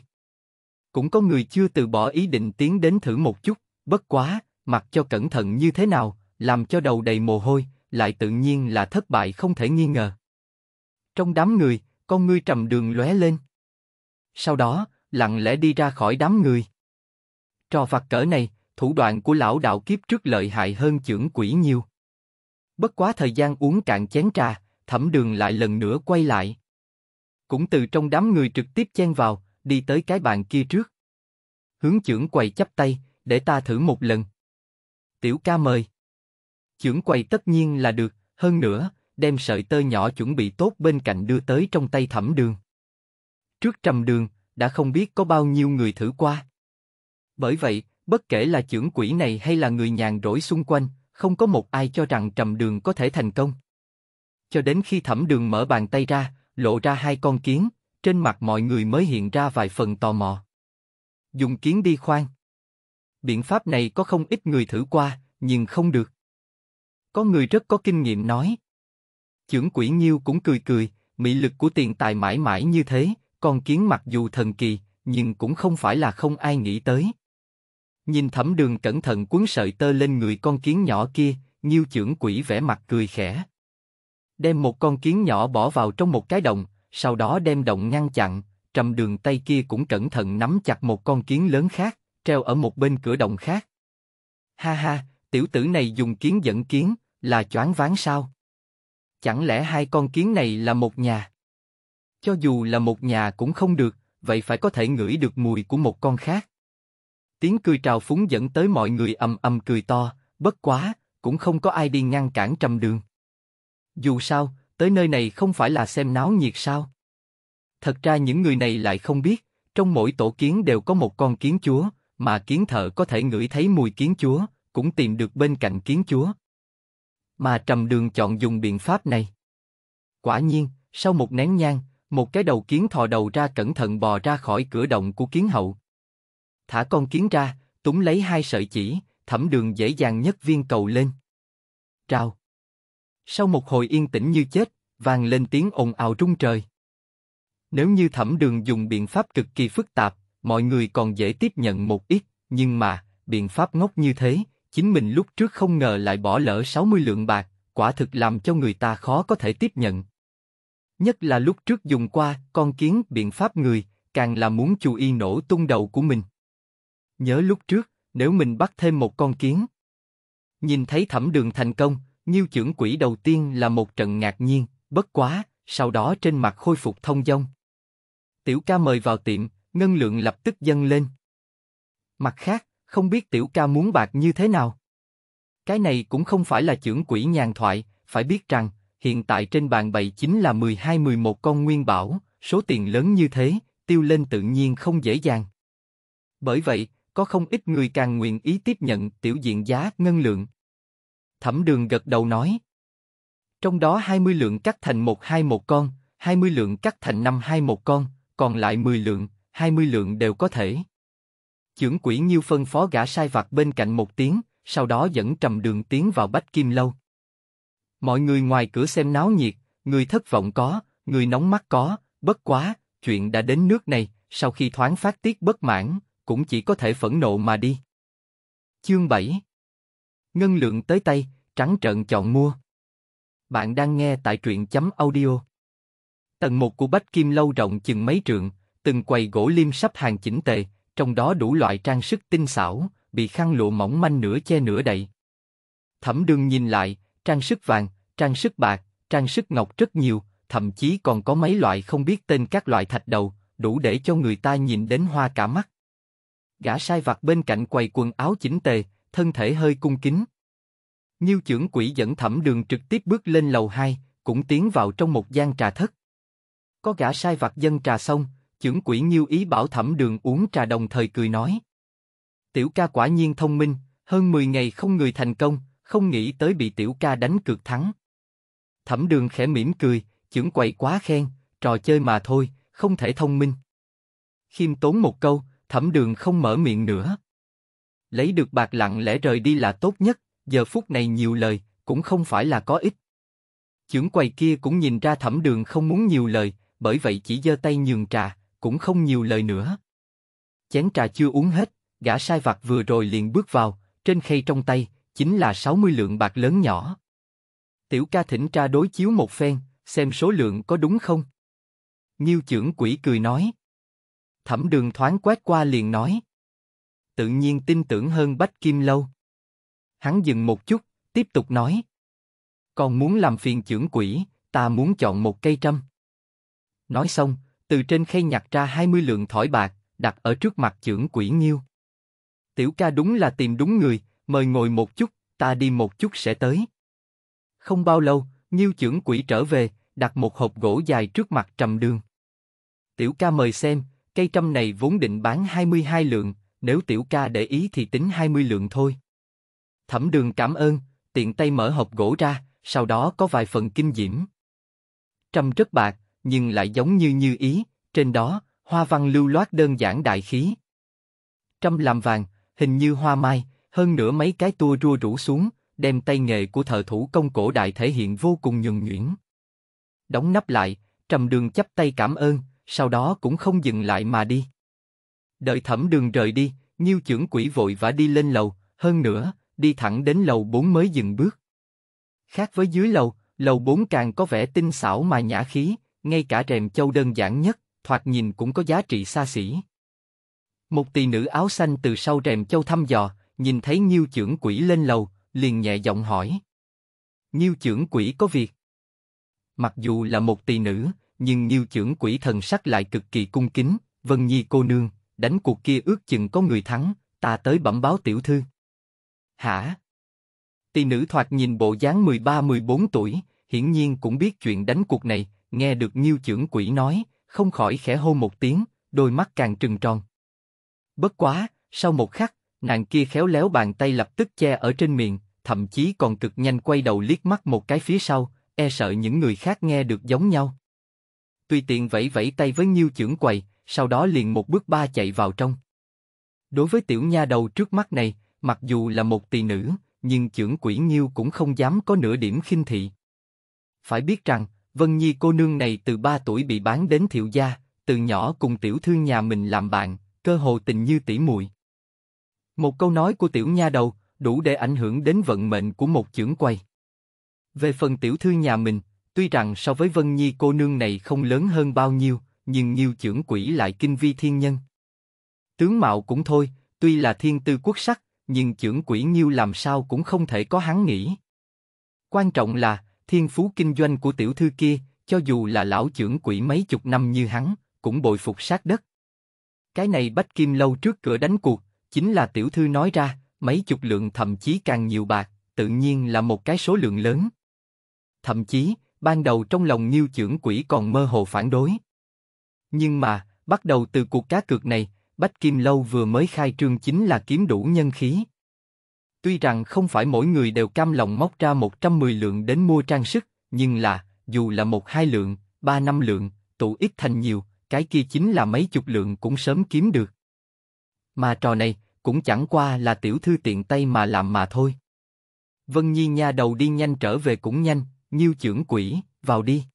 Cũng có người chưa từ bỏ ý định tiến đến thử một chút, bất quá, mặc cho cẩn thận như thế nào, làm cho đầu đầy mồ hôi, lại tự nhiên là thất bại không thể nghi ngờ. Trong đám người, con ngươi trầm đường lóe lên. Sau đó, lặng lẽ đi ra khỏi đám người. Trò phạt cỡ này, thủ đoạn của lão đạo kiếp trước lợi hại hơn trưởng quỷ nhiều. Bất quá thời gian uống cạn chén trà, thẩm đường lại lần nữa quay lại. Cũng từ trong đám người trực tiếp chen vào, đi tới cái bàn kia trước. Hướng trưởng quầy chắp tay, để ta thử một lần. Tiểu ca mời chưởng quầy tất nhiên là được, hơn nữa, đem sợi tơ nhỏ chuẩn bị tốt bên cạnh đưa tới trong tay thẩm đường. Trước trầm đường, đã không biết có bao nhiêu người thử qua. Bởi vậy, bất kể là trưởng quỷ này hay là người nhàn rỗi xung quanh, không có một ai cho rằng trầm đường có thể thành công. Cho đến khi thẩm đường mở bàn tay ra, lộ ra hai con kiến, trên mặt mọi người mới hiện ra vài phần tò mò. Dùng kiến đi khoan. Biện pháp này có không ít người thử qua, nhưng không được. Có người rất có kinh nghiệm nói. Chưởng quỷ nhiêu cũng cười cười, mỹ lực của tiền tài mãi mãi như thế, con kiến mặc dù thần kỳ, nhưng cũng không phải là không ai nghĩ tới. Nhìn thẩm đường cẩn thận cuốn sợi tơ lên người con kiến nhỏ kia, nhiêu trưởng quỷ vẻ mặt cười khẽ. Đem một con kiến nhỏ bỏ vào trong một cái đồng, sau đó đem động ngăn chặn, trầm đường tay kia cũng cẩn thận nắm chặt một con kiến lớn khác, treo ở một bên cửa động khác. Ha ha, tiểu tử này dùng kiến dẫn kiến, là choáng váng sao? Chẳng lẽ hai con kiến này là một nhà? Cho dù là một nhà cũng không được, vậy phải có thể ngửi được mùi của một con khác. Tiếng cười trào phúng dẫn tới mọi người ầm ầm cười to, bất quá, cũng không có ai đi ngăn cản trầm đường. Dù sao, tới nơi này không phải là xem náo nhiệt sao? Thật ra những người này lại không biết, trong mỗi tổ kiến đều có một con kiến chúa, mà kiến thợ có thể ngửi thấy mùi kiến chúa, cũng tìm được bên cạnh kiến chúa. Mà trầm đường chọn dùng biện pháp này. Quả nhiên, sau một nén nhang, một cái đầu kiến thò đầu ra cẩn thận bò ra khỏi cửa động của kiến hậu. Thả con kiến ra, túng lấy hai sợi chỉ, thẩm đường dễ dàng nhất viên cầu lên. Trao. Sau một hồi yên tĩnh như chết, vang lên tiếng ồn ào rung trời. Nếu như thẩm đường dùng biện pháp cực kỳ phức tạp, mọi người còn dễ tiếp nhận một ít, nhưng mà, biện pháp ngốc như thế, chính mình lúc trước không ngờ lại bỏ lỡ 60 lượng bạc, quả thực làm cho người ta khó có thể tiếp nhận. Nhất là lúc trước dùng qua con kiến biện pháp người, càng là muốn chú y nổ tung đầu của mình. Nhớ lúc trước, nếu mình bắt thêm một con kiến. Nhìn thấy thẩm đường thành công, nhiêu trưởng quỷ đầu tiên là một trận ngạc nhiên, bất quá, sau đó trên mặt khôi phục thông dong. Tiểu ca mời vào tiệm, ngân lượng lập tức dâng lên. Mặt khác, không biết tiểu ca muốn bạc như thế nào. Cái này cũng không phải là trưởng quỷ nhàn thoại, phải biết rằng, hiện tại trên bàn bày chính là 12-11 con nguyên bảo, số tiền lớn như thế, tiêu lên tự nhiên không dễ dàng. Bởi vậy, có không ít người càng nguyện ý tiếp nhận tiểu diện giá ngân lượng. Thẩm đường gật đầu nói. Trong đó 20 lượng cắt thành 121 con, 20 lượng cắt thành 521 con, còn lại 10 lượng, 20 lượng đều có thể. Chưởng quỷ Nhiêu phân phó gã sai vặt bên cạnh một tiếng, sau đó dẫn trầm đường tiến vào bách kim lâu. Mọi người ngoài cửa xem náo nhiệt, người thất vọng có, người nóng mắt có, bất quá, chuyện đã đến nước này, sau khi thoáng phát tiết bất mãn, cũng chỉ có thể phẫn nộ mà đi. Chương 7 Ngân lượng tới tay, trắng trợn chọn mua. Bạn đang nghe tại truyện chấm audio. Tầng một của Bách Kim Lâu rộng chừng mấy trượng, từng quầy gỗ lim sắp hàng chỉnh tề, trong đó đủ loại trang sức tinh xảo, bị khăn lụa mỏng manh nửa che nửa đậy. Thẩm Đường nhìn lại, trang sức vàng, trang sức bạc, trang sức ngọc rất nhiều, thậm chí còn có mấy loại không biết tên các loại thạch đầu, đủ để cho người ta nhìn đến hoa cả mắt. Gã sai vặt bên cạnh quầy quần áo chỉnh tề, thân thể hơi cung kính. Nhiêu trưởng quỷ dẫn thẩm đường trực tiếp bước lên lầu 2, cũng tiến vào trong một gian trà thất. Có gã sai vặt dân trà xong, Chưởng quỷ nhiêu ý bảo thẩm đường uống trà đồng thời cười nói. Tiểu ca quả nhiên thông minh, hơn 10 ngày không người thành công, không nghĩ tới bị tiểu ca đánh cược thắng. Thẩm đường khẽ mỉm cười, chưởng quậy quá khen, trò chơi mà thôi, không thể thông minh. Khiêm tốn một câu, thẩm đường không mở miệng nữa. Lấy được bạc lặng lẽ rời đi là tốt nhất, giờ phút này nhiều lời, cũng không phải là có ích. Chưởng quầy kia cũng nhìn ra thẩm đường không muốn nhiều lời, bởi vậy chỉ giơ tay nhường trà, cũng không nhiều lời nữa. Chén trà chưa uống hết, gã sai vặt vừa rồi liền bước vào, trên khay trong tay, chính là 60 lượng bạc lớn nhỏ. Tiểu ca thỉnh tra đối chiếu một phen, xem số lượng có đúng không. nhiêu trưởng quỷ cười nói. Thẩm đường thoáng quét qua liền nói. Tự nhiên tin tưởng hơn Bách Kim Lâu. Hắn dừng một chút, tiếp tục nói. Còn muốn làm phiền trưởng quỷ, ta muốn chọn một cây trăm. Nói xong, từ trên khay nhặt ra 20 lượng thỏi bạc, đặt ở trước mặt trưởng quỷ nhiêu Tiểu ca đúng là tìm đúng người, mời ngồi một chút, ta đi một chút sẽ tới. Không bao lâu, nhiêu trưởng quỷ trở về, đặt một hộp gỗ dài trước mặt trầm đường. Tiểu ca mời xem, cây trăm này vốn định bán 22 lượng, nếu tiểu ca để ý thì tính 20 lượng thôi. Thẩm đường cảm ơn, tiện tay mở hộp gỗ ra, sau đó có vài phần kinh diễm. Trầm rất bạc, nhưng lại giống như như ý, trên đó, hoa văn lưu loát đơn giản đại khí. Trăm làm vàng, hình như hoa mai, hơn nữa mấy cái tua rua rủ xuống, đem tay nghề của thợ thủ công cổ đại thể hiện vô cùng nhường nhuyễn. Đóng nắp lại, trầm đường chấp tay cảm ơn, sau đó cũng không dừng lại mà đi. Đợi thẩm đường rời đi, nhiêu trưởng quỷ vội vã đi lên lầu, hơn nữa, đi thẳng đến lầu 4 mới dừng bước. Khác với dưới lầu, lầu 4 càng có vẻ tinh xảo mà nhã khí, ngay cả rèm châu đơn giản nhất, thoạt nhìn cũng có giá trị xa xỉ. Một tỷ nữ áo xanh từ sau rèm châu thăm dò, nhìn thấy Nhiêu trưởng quỷ lên lầu, liền nhẹ giọng hỏi. Nhiêu trưởng quỷ có việc. Mặc dù là một tỷ nữ, nhưng Nhiêu trưởng quỷ thần sắc lại cực kỳ cung kính, Vân Nhi cô nương, đánh cuộc kia ước chừng có người thắng, ta tới bẩm báo tiểu thư. Hả? Tỷ nữ thoạt nhìn bộ dáng 13-14 tuổi, hiển nhiên cũng biết chuyện đánh cuộc này, nghe được nhiêu trưởng quỷ nói, không khỏi khẽ hô một tiếng, đôi mắt càng trừng tròn. Bất quá, sau một khắc, nàng kia khéo léo bàn tay lập tức che ở trên miệng, thậm chí còn cực nhanh quay đầu liếc mắt một cái phía sau, e sợ những người khác nghe được giống nhau. Tuy tiện vẫy vẫy tay với nhiêu trưởng quầy, sau đó liền một bước ba chạy vào trong. Đối với tiểu nha đầu trước mắt này, mặc dù là một tỳ nữ, nhưng trưởng quỷ nhiêu cũng không dám có nửa điểm khinh thị. Phải biết rằng, Vân Nhi cô nương này từ 3 tuổi bị bán đến thiệu gia, từ nhỏ cùng tiểu thư nhà mình làm bạn, cơ hồ tình như tỷ muội. Một câu nói của tiểu nha đầu đủ để ảnh hưởng đến vận mệnh của một chưởng quay. Về phần tiểu thư nhà mình, tuy rằng so với Vân Nhi cô nương này không lớn hơn bao nhiêu, nhưng nhiều chưởng quỷ lại kinh vi thiên nhân. Tướng mạo cũng thôi, tuy là thiên tư quốc sắc, nhưng chưởng quỷ nhiêu làm sao cũng không thể có hắn nghĩ. Quan trọng là, thiên phú kinh doanh của tiểu thư kia, cho dù là lão trưởng quỷ mấy chục năm như hắn, cũng bồi phục sát đất. Cái này bách kim lâu trước cửa đánh cuộc, chính là tiểu thư nói ra, mấy chục lượng thậm chí càng nhiều bạc, tự nhiên là một cái số lượng lớn. Thậm chí, ban đầu trong lòng nhiêu trưởng quỷ còn mơ hồ phản đối. Nhưng mà, bắt đầu từ cuộc cá cược này, Bách Kim Lâu vừa mới khai trương chính là kiếm đủ nhân khí, Tuy rằng không phải mỗi người đều cam lòng móc ra 110 lượng đến mua trang sức, nhưng là, dù là một hai lượng, ba năm lượng, tụ ít thành nhiều, cái kia chính là mấy chục lượng cũng sớm kiếm được. Mà trò này, cũng chẳng qua là tiểu thư tiện tay mà làm mà thôi. Vân Nhi nha đầu đi nhanh trở về cũng nhanh, nhiêu trưởng quỷ, vào đi.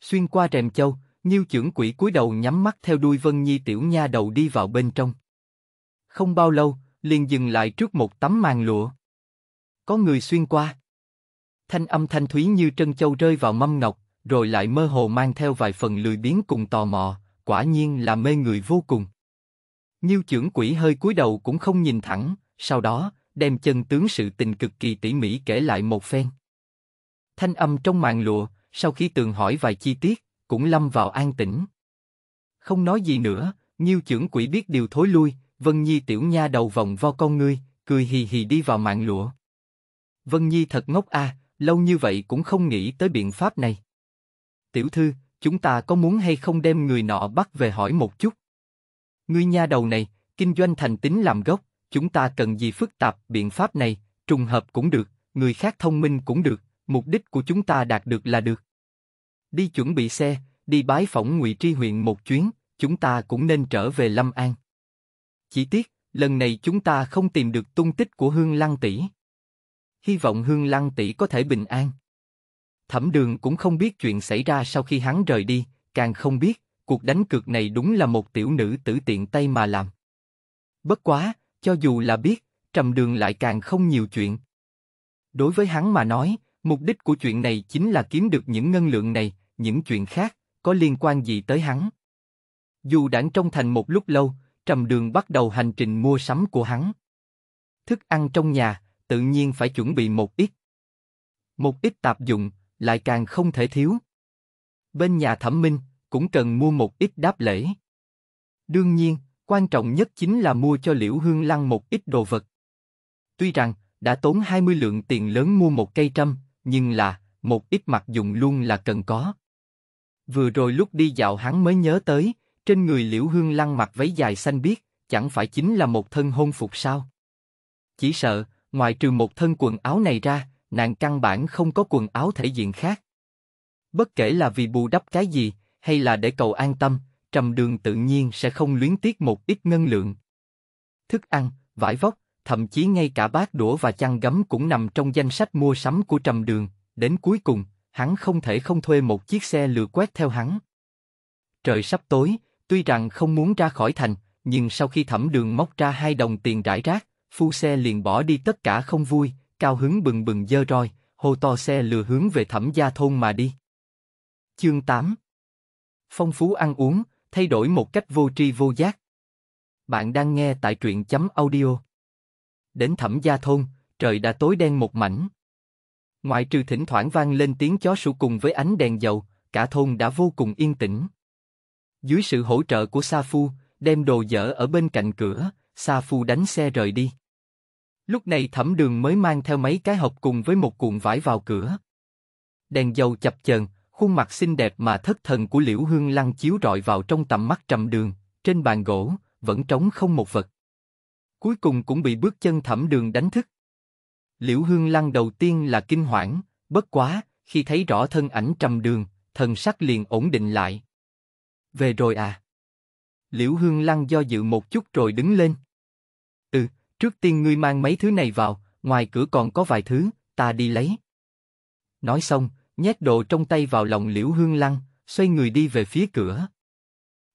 Xuyên qua rèm châu, nhiêu trưởng quỷ cúi đầu nhắm mắt theo đuôi Vân Nhi tiểu nha đầu đi vào bên trong. Không bao lâu, liền dừng lại trước một tấm màn lụa. Có người xuyên qua. Thanh âm thanh thúy như trân châu rơi vào mâm ngọc, rồi lại mơ hồ mang theo vài phần lười biếng cùng tò mò, quả nhiên là mê người vô cùng. Nhiêu trưởng quỷ hơi cúi đầu cũng không nhìn thẳng, sau đó, đem chân tướng sự tình cực kỳ tỉ mỉ kể lại một phen. Thanh âm trong màn lụa, sau khi tường hỏi vài chi tiết, cũng lâm vào an tĩnh. Không nói gì nữa, Nhiêu trưởng quỷ biết điều thối lui, Vân Nhi tiểu nha đầu vòng vo con ngươi, cười hì hì đi vào mạng lụa. Vân Nhi thật ngốc a, lâu như vậy cũng không nghĩ tới biện pháp này. Tiểu thư, chúng ta có muốn hay không đem người nọ bắt về hỏi một chút? Ngươi nha đầu này, kinh doanh thành tính làm gốc, chúng ta cần gì phức tạp, biện pháp này, trùng hợp cũng được, người khác thông minh cũng được, mục đích của chúng ta đạt được là được. Đi chuẩn bị xe, đi bái phỏng Ngụy Tri huyện một chuyến, chúng ta cũng nên trở về Lâm An chi tiết lần này chúng ta không tìm được tung tích của Hương Lăng tỷ. Hy vọng Hương Lăng tỷ có thể bình an. Thẩm Đường cũng không biết chuyện xảy ra sau khi hắn rời đi, càng không biết cuộc đánh cược này đúng là một tiểu nữ tử tiện tay mà làm. Bất quá, cho dù là biết, Trầm Đường lại càng không nhiều chuyện. Đối với hắn mà nói, mục đích của chuyện này chính là kiếm được những ngân lượng này, những chuyện khác có liên quan gì tới hắn. Dù đã trong thành một lúc lâu, Trầm Đường bắt đầu hành trình mua sắm của hắn. Thức ăn trong nhà, tự nhiên phải chuẩn bị một ít. Một ít tạp dụng, lại càng không thể thiếu. Bên nhà Thẩm Minh, cũng cần mua một ít đáp lễ. Đương nhiên, quan trọng nhất chính là mua cho Liễu Hương Lăng một ít đồ vật. Tuy rằng, đã tốn 20 lượng tiền lớn mua một cây trâm, nhưng là, một ít mặt dùng luôn là cần có. Vừa rồi lúc đi dạo hắn mới nhớ tới, trên người Liễu Hương Lăng mặc váy dài xanh biếc, chẳng phải chính là một thân hôn phục sao? Chỉ sợ, ngoài trừ một thân quần áo này ra, nàng căn bản không có quần áo thể diện khác. Bất kể là vì bù đắp cái gì, hay là để cầu an tâm, trầm đường tự nhiên sẽ không luyến tiếc một ít ngân lượng. Thức ăn, vải vóc, thậm chí ngay cả bát đũa và chăn gấm cũng nằm trong danh sách mua sắm của trầm đường, đến cuối cùng, hắn không thể không thuê một chiếc xe lừa quét theo hắn. Trời sắp tối, Tuy rằng không muốn ra khỏi thành, nhưng sau khi thẩm đường móc ra hai đồng tiền rải rác, phu xe liền bỏ đi tất cả không vui, cao hứng bừng bừng dơ roi, hô to xe lừa hướng về thẩm gia thôn mà đi. Chương 8 Phong phú ăn uống, thay đổi một cách vô tri vô giác. Bạn đang nghe tại truyện chấm audio. Đến thẩm gia thôn, trời đã tối đen một mảnh. Ngoại trừ thỉnh thoảng vang lên tiếng chó sủa cùng với ánh đèn dầu, cả thôn đã vô cùng yên tĩnh. Dưới sự hỗ trợ của Sa Phu, đem đồ dở ở bên cạnh cửa, Sa Phu đánh xe rời đi. Lúc này thẩm đường mới mang theo mấy cái hộp cùng với một cuộn vải vào cửa. Đèn dầu chập chờn, khuôn mặt xinh đẹp mà thất thần của Liễu Hương Lăng chiếu rọi vào trong tầm mắt trầm đường, trên bàn gỗ, vẫn trống không một vật. Cuối cùng cũng bị bước chân thẩm đường đánh thức. Liễu Hương Lăng đầu tiên là kinh hoảng, bất quá, khi thấy rõ thân ảnh trầm đường, thần sắc liền ổn định lại về rồi à? Liễu Hương Lăng do dự một chút rồi đứng lên. Ừ, trước tiên ngươi mang mấy thứ này vào, ngoài cửa còn có vài thứ, ta đi lấy. Nói xong, nhét đồ trong tay vào lòng Liễu Hương Lăng, xoay người đi về phía cửa.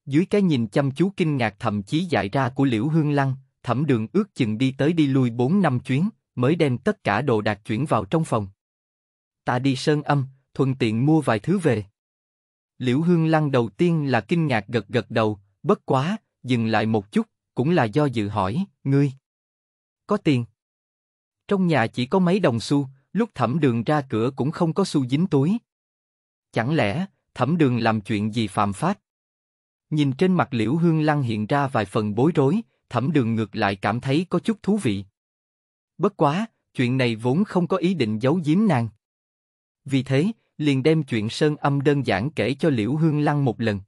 Dưới cái nhìn chăm chú kinh ngạc thậm chí dại ra của Liễu Hương Lăng, thẩm đường ước chừng đi tới đi lui 4 năm chuyến, mới đem tất cả đồ đạc chuyển vào trong phòng. Ta đi sơn âm, thuận tiện mua vài thứ về. Liễu Hương Lăng đầu tiên là kinh ngạc gật gật đầu, bất quá, dừng lại một chút, cũng là do dự hỏi, ngươi. Có tiền. Trong nhà chỉ có mấy đồng xu, lúc thẩm đường ra cửa cũng không có xu dính túi. Chẳng lẽ, thẩm đường làm chuyện gì phạm pháp? Nhìn trên mặt Liễu Hương Lăng hiện ra vài phần bối rối, thẩm đường ngược lại cảm thấy có chút thú vị. Bất quá, chuyện này vốn không có ý định giấu giếm nàng. Vì thế, liền đem chuyện sơn âm đơn giản kể cho Liễu Hương Lăng một lần.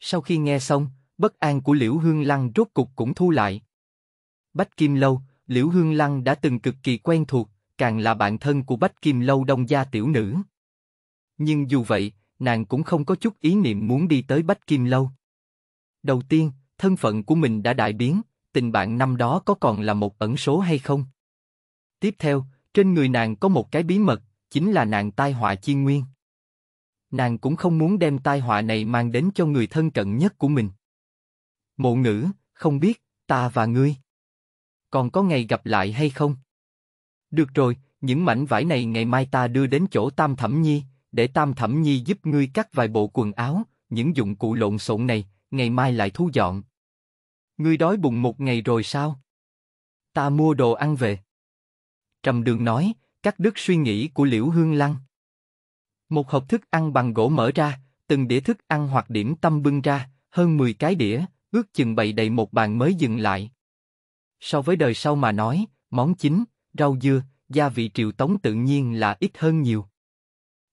Sau khi nghe xong, bất an của Liễu Hương Lăng rốt cục cũng thu lại. Bách Kim Lâu, Liễu Hương Lăng đã từng cực kỳ quen thuộc, càng là bạn thân của Bách Kim Lâu đông gia tiểu nữ. Nhưng dù vậy, nàng cũng không có chút ý niệm muốn đi tới Bách Kim Lâu. Đầu tiên, thân phận của mình đã đại biến, tình bạn năm đó có còn là một ẩn số hay không? Tiếp theo, trên người nàng có một cái bí mật, chính là nạn tai họa chi nguyên. Nàng cũng không muốn đem tai họa này mang đến cho người thân cận nhất của mình. Mộ ngữ, không biết, ta và ngươi. Còn có ngày gặp lại hay không? Được rồi, những mảnh vải này ngày mai ta đưa đến chỗ Tam Thẩm Nhi, để Tam Thẩm Nhi giúp ngươi cắt vài bộ quần áo, những dụng cụ lộn xộn này, ngày mai lại thu dọn. Ngươi đói bụng một ngày rồi sao? Ta mua đồ ăn về. Trầm Đường nói, cắt đứt suy nghĩ của Liễu Hương Lăng. Một hộp thức ăn bằng gỗ mở ra, từng đĩa thức ăn hoặc điểm tâm bưng ra, hơn 10 cái đĩa, ước chừng bày đầy một bàn mới dừng lại. So với đời sau mà nói, món chính, rau dưa, gia vị triệu tống tự nhiên là ít hơn nhiều.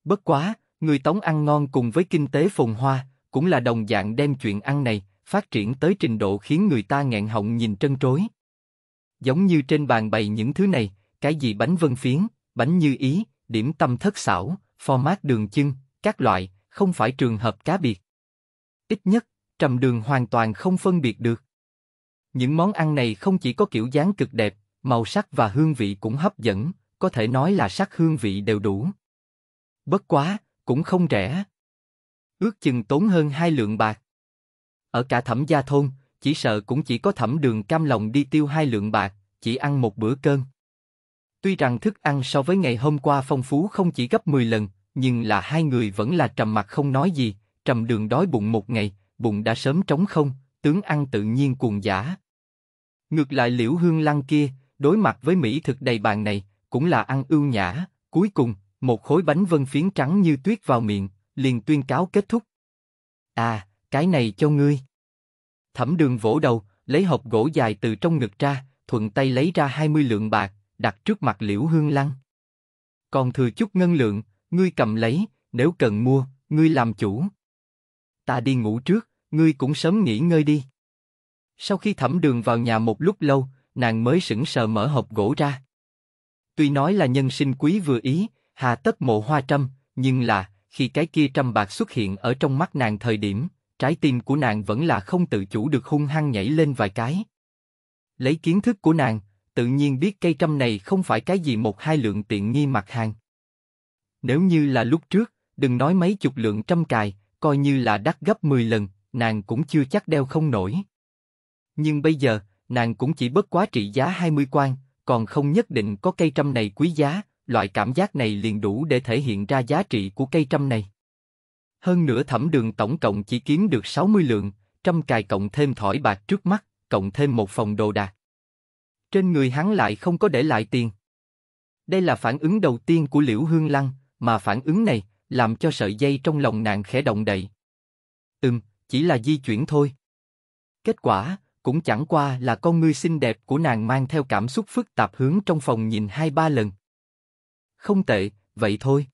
Bất quá, người tống ăn ngon cùng với kinh tế phồn hoa, cũng là đồng dạng đem chuyện ăn này phát triển tới trình độ khiến người ta nghẹn họng nhìn trân trối. Giống như trên bàn bày những thứ này, cái gì bánh vân phiến, bánh như ý, điểm tâm thất xảo, format đường chưng, các loại, không phải trường hợp cá biệt. Ít nhất, trầm đường hoàn toàn không phân biệt được. Những món ăn này không chỉ có kiểu dáng cực đẹp, màu sắc và hương vị cũng hấp dẫn, có thể nói là sắc hương vị đều đủ. Bất quá, cũng không rẻ. Ước chừng tốn hơn hai lượng bạc. Ở cả thẩm gia thôn, chỉ sợ cũng chỉ có thẩm đường cam lòng đi tiêu hai lượng bạc, chỉ ăn một bữa cơm. Tuy rằng thức ăn so với ngày hôm qua phong phú không chỉ gấp 10 lần, nhưng là hai người vẫn là trầm mặt không nói gì, trầm đường đói bụng một ngày, bụng đã sớm trống không, tướng ăn tự nhiên cuồng giả. Ngược lại liễu hương lăng kia, đối mặt với mỹ thực đầy bàn này, cũng là ăn ưu nhã, cuối cùng, một khối bánh vân phiến trắng như tuyết vào miệng, liền tuyên cáo kết thúc. À, cái này cho ngươi. Thẩm đường vỗ đầu, lấy hộp gỗ dài từ trong ngực ra, thuận tay lấy ra 20 lượng bạc, đặt trước mặt Liễu Hương Lăng. Còn thừa chút ngân lượng, ngươi cầm lấy, nếu cần mua, ngươi làm chủ. Ta đi ngủ trước, ngươi cũng sớm nghỉ ngơi đi. Sau khi thẩm đường vào nhà một lúc lâu, nàng mới sững sờ mở hộp gỗ ra. Tuy nói là nhân sinh quý vừa ý, hà tất mộ hoa trâm, nhưng là, khi cái kia trăm bạc xuất hiện ở trong mắt nàng thời điểm, trái tim của nàng vẫn là không tự chủ được hung hăng nhảy lên vài cái. Lấy kiến thức của nàng, tự nhiên biết cây trăm này không phải cái gì một hai lượng tiện nghi mặt hàng. Nếu như là lúc trước, đừng nói mấy chục lượng trăm cài, coi như là đắt gấp 10 lần, nàng cũng chưa chắc đeo không nổi. Nhưng bây giờ, nàng cũng chỉ bất quá trị giá 20 quan, còn không nhất định có cây trăm này quý giá, loại cảm giác này liền đủ để thể hiện ra giá trị của cây trăm này. Hơn nữa thẩm đường tổng cộng chỉ kiếm được 60 lượng, trăm cài cộng thêm thỏi bạc trước mắt, cộng thêm một phòng đồ đạc. Trên người hắn lại không có để lại tiền. Đây là phản ứng đầu tiên của Liễu Hương Lăng, mà phản ứng này làm cho sợi dây trong lòng nàng khẽ động đậy. Ừm, chỉ là di chuyển thôi. Kết quả, cũng chẳng qua là con ngươi xinh đẹp của nàng mang theo cảm xúc phức tạp hướng trong phòng nhìn hai ba lần. Không tệ, vậy thôi.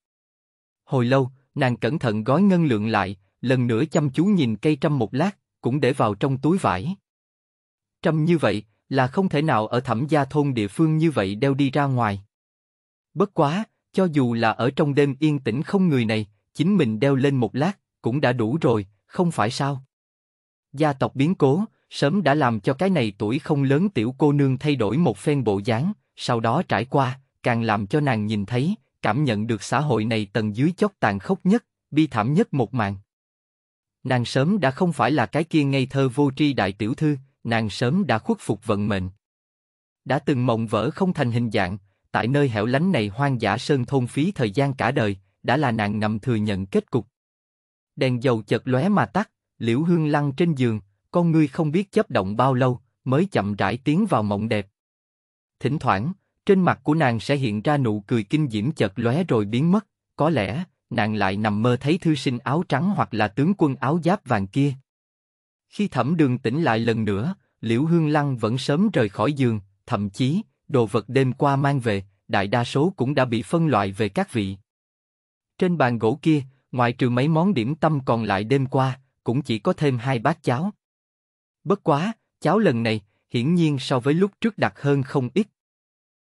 Hồi lâu, nàng cẩn thận gói ngân lượng lại, lần nữa chăm chú nhìn cây trăm một lát, cũng để vào trong túi vải. Trăm như vậy, là không thể nào ở thẩm gia thôn địa phương như vậy đeo đi ra ngoài. Bất quá, cho dù là ở trong đêm yên tĩnh không người này, chính mình đeo lên một lát, cũng đã đủ rồi, không phải sao? Gia tộc biến cố, sớm đã làm cho cái này tuổi không lớn tiểu cô nương thay đổi một phen bộ dáng, sau đó trải qua, càng làm cho nàng nhìn thấy, cảm nhận được xã hội này tầng dưới chót tàn khốc nhất, bi thảm nhất một màn. Nàng sớm đã không phải là cái kia ngây thơ vô tri đại tiểu thư, nàng sớm đã khuất phục vận mệnh. Đã từng mộng vỡ không thành hình dạng, tại nơi hẻo lánh này hoang dã sơn thôn phí thời gian cả đời, đã là nàng ngầm thừa nhận kết cục. Đèn dầu chợt lóe mà tắt, liễu hương lăn trên giường, con ngươi không biết chấp động bao lâu, mới chậm rãi tiến vào mộng đẹp. Thỉnh thoảng, trên mặt của nàng sẽ hiện ra nụ cười kinh diễm chợt lóe rồi biến mất, có lẽ, nàng lại nằm mơ thấy thư sinh áo trắng hoặc là tướng quân áo giáp vàng kia. Khi Thẩm Đường tỉnh lại lần nữa, Liễu Hương Lăng vẫn sớm rời khỏi giường, thậm chí đồ vật đêm qua mang về, đại đa số cũng đã bị phân loại về các vị. Trên bàn gỗ kia, ngoại trừ mấy món điểm tâm còn lại đêm qua, cũng chỉ có thêm hai bát cháo. Bất quá, cháo lần này hiển nhiên so với lúc trước đặc hơn không ít.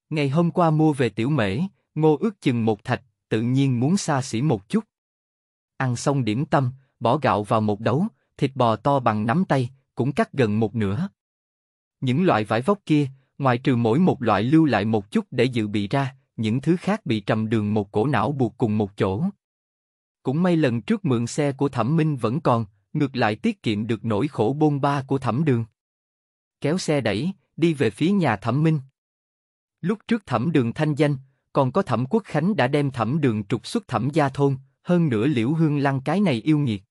Ngày hôm qua mua về tiểu mễ, ngô ước chừng một thạch, tự nhiên muốn xa xỉ một chút. Ăn xong điểm tâm, bỏ gạo vào một đấu, thịt bò to bằng nắm tay, cũng cắt gần một nửa. Những loại vải vóc kia, ngoài trừ mỗi một loại lưu lại một chút để dự bị ra, những thứ khác bị trầm đường một cổ não buộc cùng một chỗ. Cũng may lần trước mượn xe của Thẩm Minh vẫn còn, ngược lại tiết kiệm được nỗi khổ bôn ba của Thẩm Đường. Kéo xe đẩy, đi về phía nhà Thẩm Minh. Lúc trước Thẩm Đường thanh danh, còn có Thẩm Quốc Khánh đã đem Thẩm Đường trục xuất Thẩm Gia Thôn, hơn nữa Liễu Hương Lăng cái này yêu nghiệt.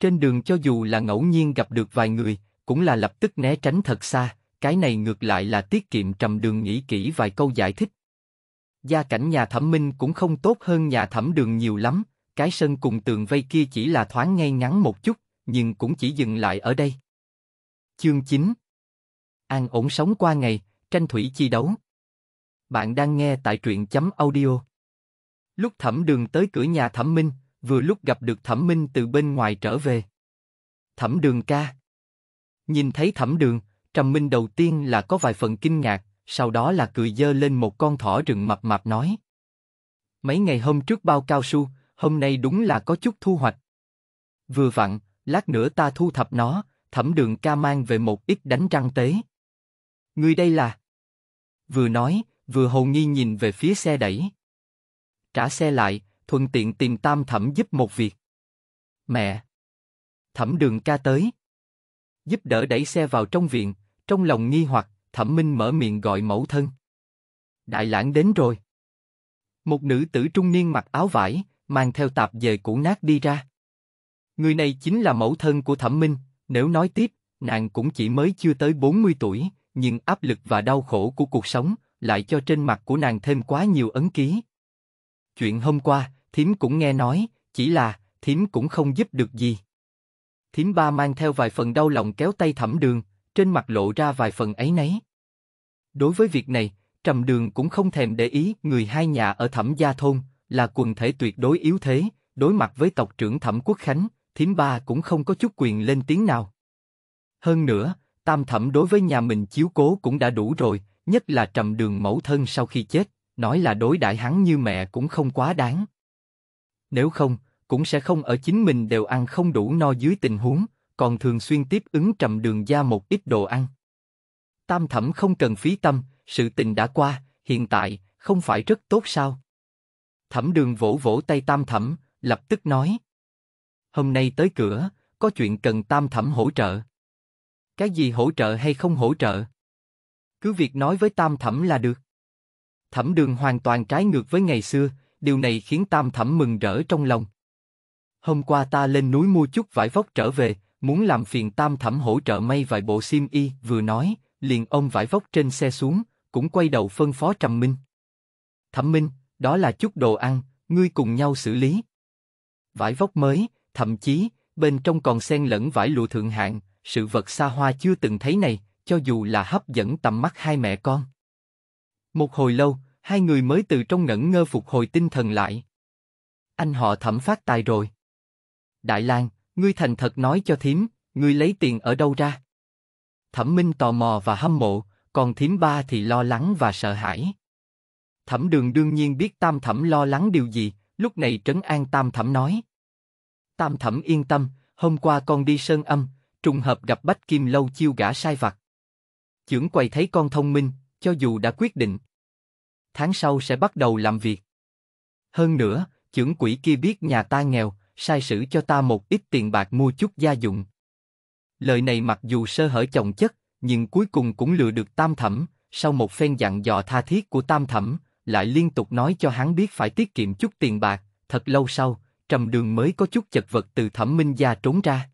Trên đường cho dù là ngẫu nhiên gặp được vài người, cũng là lập tức né tránh thật xa, cái này ngược lại là tiết kiệm trầm đường nghĩ kỹ vài câu giải thích. Gia cảnh nhà thẩm minh cũng không tốt hơn nhà thẩm đường nhiều lắm, cái sân cùng tường vây kia chỉ là thoáng ngay ngắn một chút, nhưng cũng chỉ dừng lại ở đây. Chương 9 An ổn sống qua ngày, tranh thủy chi đấu. Bạn đang nghe tại truyện chấm audio. Lúc thẩm đường tới cửa nhà thẩm minh, vừa lúc gặp được Thẩm Minh từ bên ngoài trở về. Thẩm Đường ca. Nhìn thấy Thẩm Đường, Trầm Minh đầu tiên là có vài phần kinh ngạc, sau đó là cười dơ lên một con thỏ rừng mập mạp nói. Mấy ngày hôm trước bao cao su, hôm nay đúng là có chút thu hoạch. Vừa vặn, lát nữa ta thu thập nó, Thẩm Đường ca mang về một ít đánh răng tế. Người đây là... Vừa nói, vừa hầu nghi nhìn về phía xe đẩy. Trả xe lại, thuận tiện tìm tam thẩm giúp một việc. Mẹ! Thẩm đường ca tới. Giúp đỡ đẩy xe vào trong viện, trong lòng nghi hoặc, thẩm minh mở miệng gọi mẫu thân. Đại lãng đến rồi. Một nữ tử trung niên mặc áo vải, mang theo tạp dề cũ nát đi ra. Người này chính là mẫu thân của thẩm minh, nếu nói tiếp, nàng cũng chỉ mới chưa tới 40 tuổi, nhưng áp lực và đau khổ của cuộc sống lại cho trên mặt của nàng thêm quá nhiều ấn ký. Chuyện hôm qua, thím cũng nghe nói, chỉ là, thím cũng không giúp được gì. Thím ba mang theo vài phần đau lòng kéo tay thẩm đường, trên mặt lộ ra vài phần ấy nấy. Đối với việc này, trầm đường cũng không thèm để ý người hai nhà ở thẩm gia thôn, là quần thể tuyệt đối yếu thế, đối mặt với tộc trưởng thẩm quốc khánh, thím ba cũng không có chút quyền lên tiếng nào. Hơn nữa, tam thẩm đối với nhà mình chiếu cố cũng đã đủ rồi, nhất là trầm đường mẫu thân sau khi chết, nói là đối đại hắn như mẹ cũng không quá đáng nếu không, cũng sẽ không ở chính mình đều ăn không đủ no dưới tình huống, còn thường xuyên tiếp ứng trầm đường gia một ít đồ ăn. Tam thẩm không cần phí tâm, sự tình đã qua, hiện tại, không phải rất tốt sao? Thẩm đường vỗ vỗ tay tam thẩm, lập tức nói. Hôm nay tới cửa, có chuyện cần tam thẩm hỗ trợ. Cái gì hỗ trợ hay không hỗ trợ? Cứ việc nói với tam thẩm là được. Thẩm đường hoàn toàn trái ngược với ngày xưa, điều này khiến Tam Thẩm mừng rỡ trong lòng. Hôm qua ta lên núi mua chút vải vóc trở về, muốn làm phiền Tam Thẩm hỗ trợ may vài bộ sim y, vừa nói, liền ông vải vóc trên xe xuống, cũng quay đầu phân phó Trầm Minh. Thẩm Minh, đó là chút đồ ăn, ngươi cùng nhau xử lý. Vải vóc mới, thậm chí, bên trong còn xen lẫn vải lụa thượng hạng, sự vật xa hoa chưa từng thấy này, cho dù là hấp dẫn tầm mắt hai mẹ con. Một hồi lâu, hai người mới từ trong ngẩn ngơ phục hồi tinh thần lại. Anh họ thẩm phát tài rồi. Đại Lang, ngươi thành thật nói cho thím, ngươi lấy tiền ở đâu ra? Thẩm Minh tò mò và hâm mộ, còn thím ba thì lo lắng và sợ hãi. Thẩm Đường đương nhiên biết Tam Thẩm lo lắng điều gì, lúc này trấn an Tam Thẩm nói. Tam Thẩm yên tâm, hôm qua con đi sơn âm, trùng hợp gặp Bách Kim Lâu chiêu gã sai vặt. Chưởng quầy thấy con thông minh, cho dù đã quyết định, tháng sau sẽ bắt đầu làm việc. Hơn nữa, trưởng quỹ kia biết nhà ta nghèo, sai sử cho ta một ít tiền bạc mua chút gia dụng. Lời này mặc dù sơ hở chồng chất, nhưng cuối cùng cũng lừa được tam thẩm, sau một phen dặn dò tha thiết của tam thẩm, lại liên tục nói cho hắn biết phải tiết kiệm chút tiền bạc, thật lâu sau, trầm đường mới có chút chật vật từ thẩm minh gia trốn ra.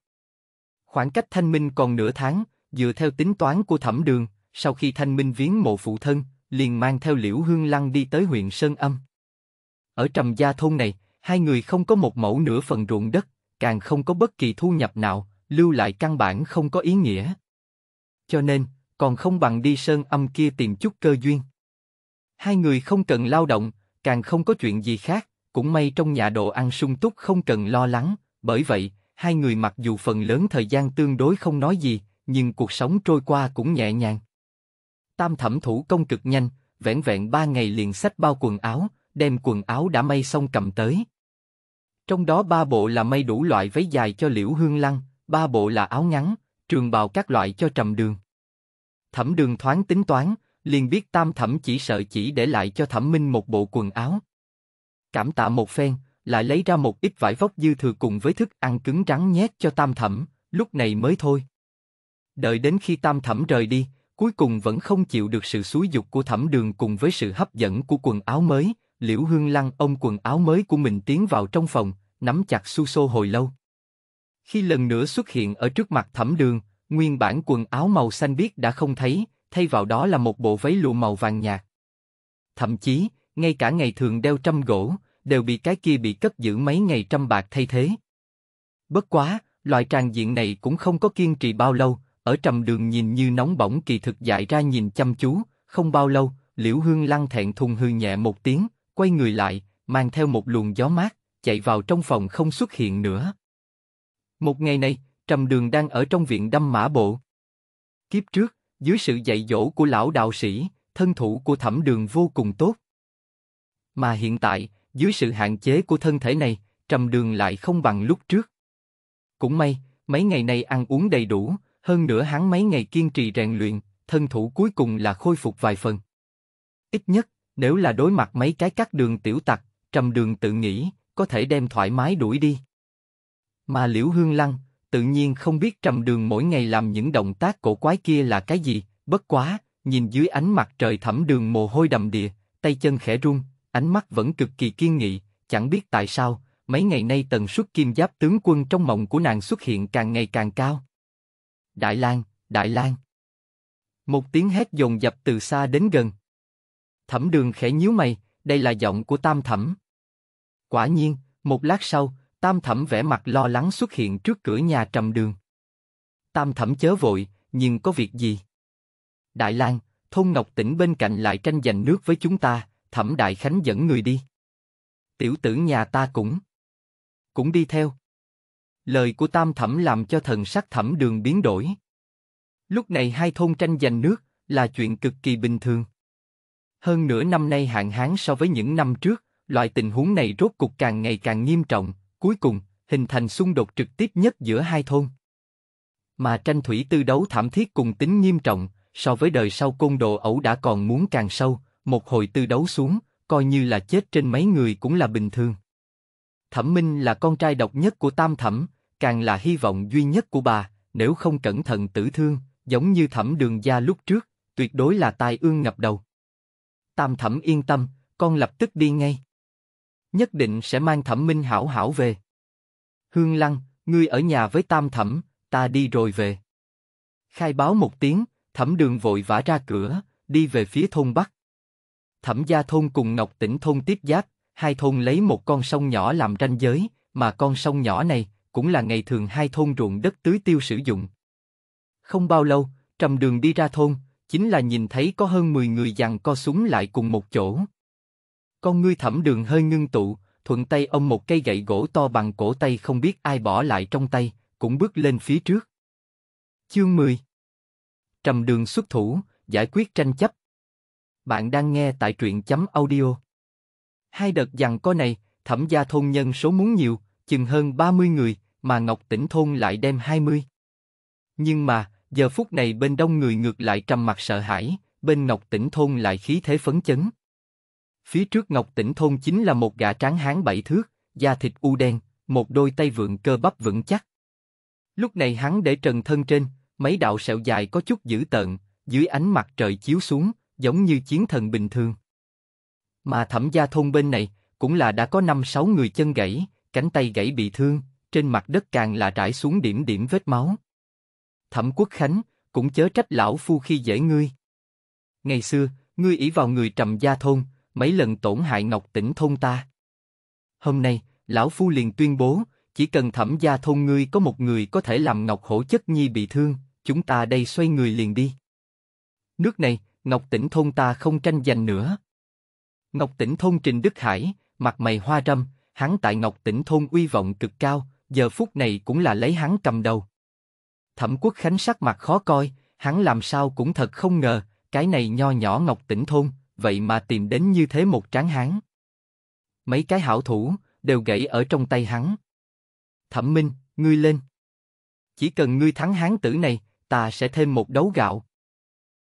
Khoảng cách thanh minh còn nửa tháng, dựa theo tính toán của thẩm đường, sau khi thanh minh viếng mộ phụ thân, liền mang theo Liễu Hương Lăng đi tới huyện Sơn Âm. Ở Trầm Gia Thôn này, hai người không có một mẫu nửa phần ruộng đất, càng không có bất kỳ thu nhập nào, lưu lại căn bản không có ý nghĩa. Cho nên, còn không bằng đi Sơn Âm kia tìm chút cơ duyên. Hai người không cần lao động, càng không có chuyện gì khác, cũng may trong nhà đồ ăn sung túc không cần lo lắng, bởi vậy, hai người mặc dù phần lớn thời gian tương đối không nói gì, nhưng cuộc sống trôi qua cũng nhẹ nhàng tam thẩm thủ công cực nhanh, vẹn vẹn ba ngày liền xách bao quần áo, đem quần áo đã may xong cầm tới. Trong đó ba bộ là may đủ loại váy dài cho liễu hương lăng, ba bộ là áo ngắn, trường bào các loại cho trầm đường. Thẩm đường thoáng tính toán, liền biết tam thẩm chỉ sợ chỉ để lại cho thẩm minh một bộ quần áo. Cảm tạ một phen, lại lấy ra một ít vải vóc dư thừa cùng với thức ăn cứng rắn nhét cho tam thẩm, lúc này mới thôi. Đợi đến khi tam thẩm rời đi, Cuối cùng vẫn không chịu được sự xúi dục của thẩm đường cùng với sự hấp dẫn của quần áo mới, Liễu Hương Lăng ôm quần áo mới của mình tiến vào trong phòng, nắm chặt su xô hồi lâu. Khi lần nữa xuất hiện ở trước mặt thẩm đường, nguyên bản quần áo màu xanh biếc đã không thấy, thay vào đó là một bộ váy lụa màu vàng nhạt. Thậm chí, ngay cả ngày thường đeo trăm gỗ, đều bị cái kia bị cất giữ mấy ngày trăm bạc thay thế. Bất quá, loại tràng diện này cũng không có kiên trì bao lâu, ở trầm đường nhìn như nóng bỏng kỳ thực dại ra nhìn chăm chú, không bao lâu, Liễu Hương Lăng thẹn thùng hư nhẹ một tiếng, quay người lại, mang theo một luồng gió mát, chạy vào trong phòng không xuất hiện nữa. Một ngày này, Trầm Đường đang ở trong viện đâm mã bộ. Kiếp trước, dưới sự dạy dỗ của lão đạo sĩ, thân thủ của Thẩm Đường vô cùng tốt. Mà hiện tại, dưới sự hạn chế của thân thể này, Trầm Đường lại không bằng lúc trước. Cũng may, mấy ngày nay ăn uống đầy đủ, hơn nữa hắn mấy ngày kiên trì rèn luyện, thân thủ cuối cùng là khôi phục vài phần. Ít nhất, nếu là đối mặt mấy cái cắt đường tiểu tặc, trầm đường tự nghĩ, có thể đem thoải mái đuổi đi. Mà Liễu Hương Lăng, tự nhiên không biết trầm đường mỗi ngày làm những động tác cổ quái kia là cái gì, bất quá, nhìn dưới ánh mặt trời thẩm đường mồ hôi đầm đìa, tay chân khẽ run, ánh mắt vẫn cực kỳ kiên nghị, chẳng biết tại sao, mấy ngày nay tần suất kim giáp tướng quân trong mộng của nàng xuất hiện càng ngày càng cao. Đại Lang, Đại Lang. Một tiếng hét dồn dập từ xa đến gần. Thẩm đường khẽ nhíu mày, đây là giọng của Tam Thẩm. Quả nhiên, một lát sau, Tam Thẩm vẻ mặt lo lắng xuất hiện trước cửa nhà trầm đường. Tam Thẩm chớ vội, nhưng có việc gì? Đại Lang, thôn Ngọc Tỉnh bên cạnh lại tranh giành nước với chúng ta, Thẩm Đại Khánh dẫn người đi. Tiểu tử nhà ta cũng cũng đi theo. Lời của Tam Thẩm làm cho thần sắc Thẩm Đường biến đổi. Lúc này hai thôn tranh giành nước là chuyện cực kỳ bình thường. Hơn nửa năm nay hạn hán so với những năm trước, loại tình huống này rốt cục càng ngày càng nghiêm trọng, cuối cùng hình thành xung đột trực tiếp nhất giữa hai thôn. Mà tranh thủy tư đấu thảm thiết cùng tính nghiêm trọng, so với đời sau côn đồ ẩu đã còn muốn càng sâu, một hồi tư đấu xuống, coi như là chết trên mấy người cũng là bình thường. Thẩm Minh là con trai độc nhất của Tam Thẩm, càng là hy vọng duy nhất của bà, nếu không cẩn thận tử thương, giống như Thẩm Đường Gia lúc trước, tuyệt đối là tai ương ngập đầu. Tam Thẩm yên tâm, con lập tức đi ngay. Nhất định sẽ mang Thẩm Minh hảo hảo về. Hương Lăng, ngươi ở nhà với Tam Thẩm, ta đi rồi về. Khai báo một tiếng, Thẩm Đường vội vã ra cửa, đi về phía thôn Bắc. Thẩm gia thôn cùng Ngọc Tỉnh thôn tiếp giáp, hai thôn lấy một con sông nhỏ làm ranh giới, mà con sông nhỏ này cũng là ngày thường hai thôn ruộng đất tưới tiêu sử dụng. Không bao lâu, trầm đường đi ra thôn, chính là nhìn thấy có hơn 10 người dàn co súng lại cùng một chỗ. Con ngươi thẩm đường hơi ngưng tụ, thuận tay ông một cây gậy gỗ to bằng cổ tay không biết ai bỏ lại trong tay, cũng bước lên phía trước. Chương 10 Trầm đường xuất thủ, giải quyết tranh chấp. Bạn đang nghe tại truyện chấm audio. Hai đợt giằng co này, thẩm gia thôn nhân số muốn nhiều, chừng hơn 30 người, mà Ngọc Tỉnh thôn lại đem 20. Nhưng mà, giờ phút này bên đông người ngược lại trầm mặt sợ hãi, bên Ngọc Tỉnh thôn lại khí thế phấn chấn. Phía trước Ngọc Tỉnh thôn chính là một gã tráng hán bảy thước, da thịt u đen, một đôi tay vượng cơ bắp vững chắc. Lúc này hắn để trần thân trên, mấy đạo sẹo dài có chút dữ tợn, dưới ánh mặt trời chiếu xuống, giống như chiến thần bình thường. Mà thẩm gia thôn bên này, cũng là đã có năm sáu người chân gãy, cánh tay gãy bị thương, trên mặt đất càng là trải xuống điểm điểm vết máu. Thẩm quốc khánh, cũng chớ trách lão phu khi dễ ngươi. Ngày xưa, ngươi ỷ vào người trầm gia thôn, mấy lần tổn hại ngọc tỉnh thôn ta. Hôm nay, lão phu liền tuyên bố, chỉ cần thẩm gia thôn ngươi có một người có thể làm ngọc hổ chất nhi bị thương, chúng ta đây xoay người liền đi. Nước này, ngọc tỉnh thôn ta không tranh giành nữa. Ngọc Tĩnh thôn Trình Đức Hải, mặt mày hoa râm, hắn tại Ngọc Tĩnh thôn uy vọng cực cao, giờ phút này cũng là lấy hắn cầm đầu. Thẩm Quốc Khánh sắc mặt khó coi, hắn làm sao cũng thật không ngờ, cái này nho nhỏ Ngọc Tĩnh thôn, vậy mà tìm đến như thế một tráng hán. Mấy cái hảo thủ đều gãy ở trong tay hắn. Thẩm Minh, ngươi lên. Chỉ cần ngươi thắng hán tử này, ta sẽ thêm một đấu gạo.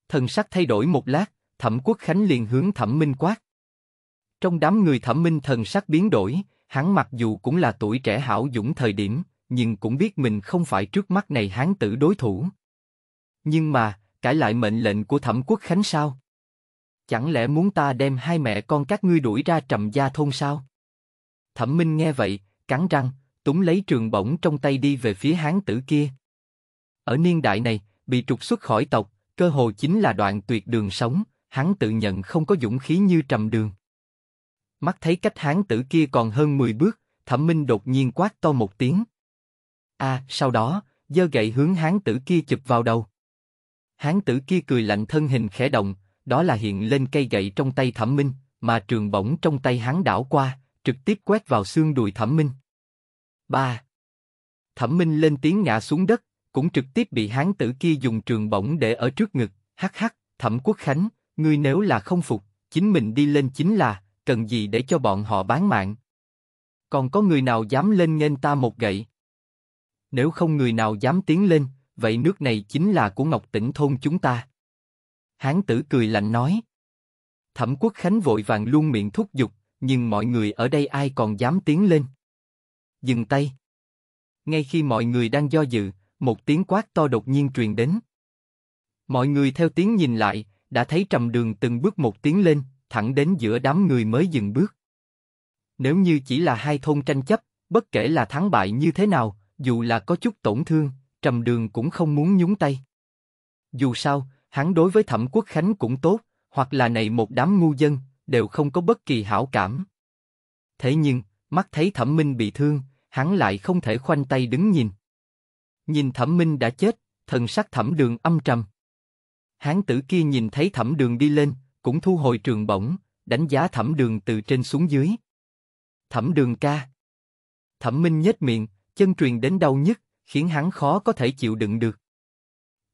Thần sắc thay đổi một lát, Thẩm Quốc Khánh liền hướng Thẩm Minh quát. Trong đám người thẩm minh thần sắc biến đổi, hắn mặc dù cũng là tuổi trẻ hảo dũng thời điểm, nhưng cũng biết mình không phải trước mắt này hán tử đối thủ. Nhưng mà, cãi lại mệnh lệnh của thẩm quốc khánh sao? Chẳng lẽ muốn ta đem hai mẹ con các ngươi đuổi ra trầm gia thôn sao? Thẩm minh nghe vậy, cắn răng, túng lấy trường bổng trong tay đi về phía hán tử kia. Ở niên đại này, bị trục xuất khỏi tộc, cơ hồ chính là đoạn tuyệt đường sống, hắn tự nhận không có dũng khí như trầm đường mắt thấy cách hán tử kia còn hơn 10 bước, thẩm minh đột nhiên quát to một tiếng. a à, sau đó, giơ gậy hướng hán tử kia chụp vào đầu. Hán tử kia cười lạnh thân hình khẽ động, đó là hiện lên cây gậy trong tay thẩm minh, mà trường bổng trong tay hắn đảo qua, trực tiếp quét vào xương đùi thẩm minh. ba Thẩm minh lên tiếng ngã xuống đất, cũng trực tiếp bị hán tử kia dùng trường bổng để ở trước ngực, hắc hắc, thẩm quốc khánh, ngươi nếu là không phục, chính mình đi lên chính là, cần gì để cho bọn họ bán mạng? Còn có người nào dám lên nghênh ta một gậy? Nếu không người nào dám tiến lên, vậy nước này chính là của Ngọc Tĩnh thôn chúng ta. Hán tử cười lạnh nói. Thẩm Quốc Khánh vội vàng luôn miệng thúc giục, nhưng mọi người ở đây ai còn dám tiến lên? Dừng tay. Ngay khi mọi người đang do dự, một tiếng quát to đột nhiên truyền đến. Mọi người theo tiếng nhìn lại, đã thấy trầm đường từng bước một tiến lên, thẳng đến giữa đám người mới dừng bước. Nếu như chỉ là hai thôn tranh chấp, bất kể là thắng bại như thế nào, dù là có chút tổn thương, Trầm Đường cũng không muốn nhúng tay. Dù sao, hắn đối với Thẩm Quốc Khánh cũng tốt, hoặc là này một đám ngu dân, đều không có bất kỳ hảo cảm. Thế nhưng, mắt thấy Thẩm Minh bị thương, hắn lại không thể khoanh tay đứng nhìn. Nhìn Thẩm Minh đã chết, thần sắc Thẩm Đường âm trầm. Hán tử kia nhìn thấy Thẩm Đường đi lên, cũng thu hồi trường bổng, đánh giá thẩm đường từ trên xuống dưới. Thẩm đường ca. Thẩm minh nhếch miệng, chân truyền đến đau nhất, khiến hắn khó có thể chịu đựng được.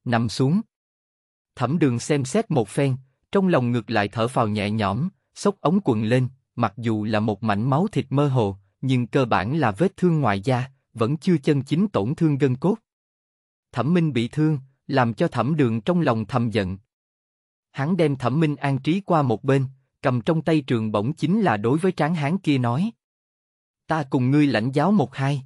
Nằm xuống. Thẩm đường xem xét một phen, trong lòng ngược lại thở vào nhẹ nhõm, xốc ống quần lên, mặc dù là một mảnh máu thịt mơ hồ, nhưng cơ bản là vết thương ngoài da, vẫn chưa chân chính tổn thương gân cốt. Thẩm Minh bị thương, làm cho Thẩm Đường trong lòng thầm giận, hắn đem thẩm minh an trí qua một bên, cầm trong tay trường bổng chính là đối với tráng hán kia nói. Ta cùng ngươi lãnh giáo một hai.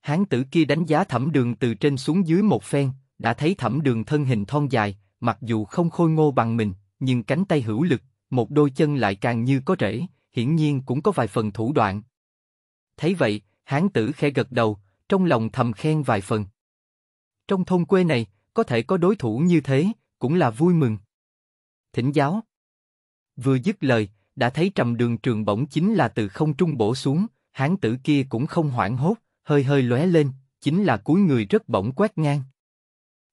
Hán tử kia đánh giá thẩm đường từ trên xuống dưới một phen, đã thấy thẩm đường thân hình thon dài, mặc dù không khôi ngô bằng mình, nhưng cánh tay hữu lực, một đôi chân lại càng như có rễ, hiển nhiên cũng có vài phần thủ đoạn. Thấy vậy, hán tử khẽ gật đầu, trong lòng thầm khen vài phần. Trong thôn quê này, có thể có đối thủ như thế, cũng là vui mừng thỉnh giáo. Vừa dứt lời, đã thấy trầm đường trường bỗng chính là từ không trung bổ xuống, hán tử kia cũng không hoảng hốt, hơi hơi lóe lên, chính là cuối người rất bỗng quét ngang.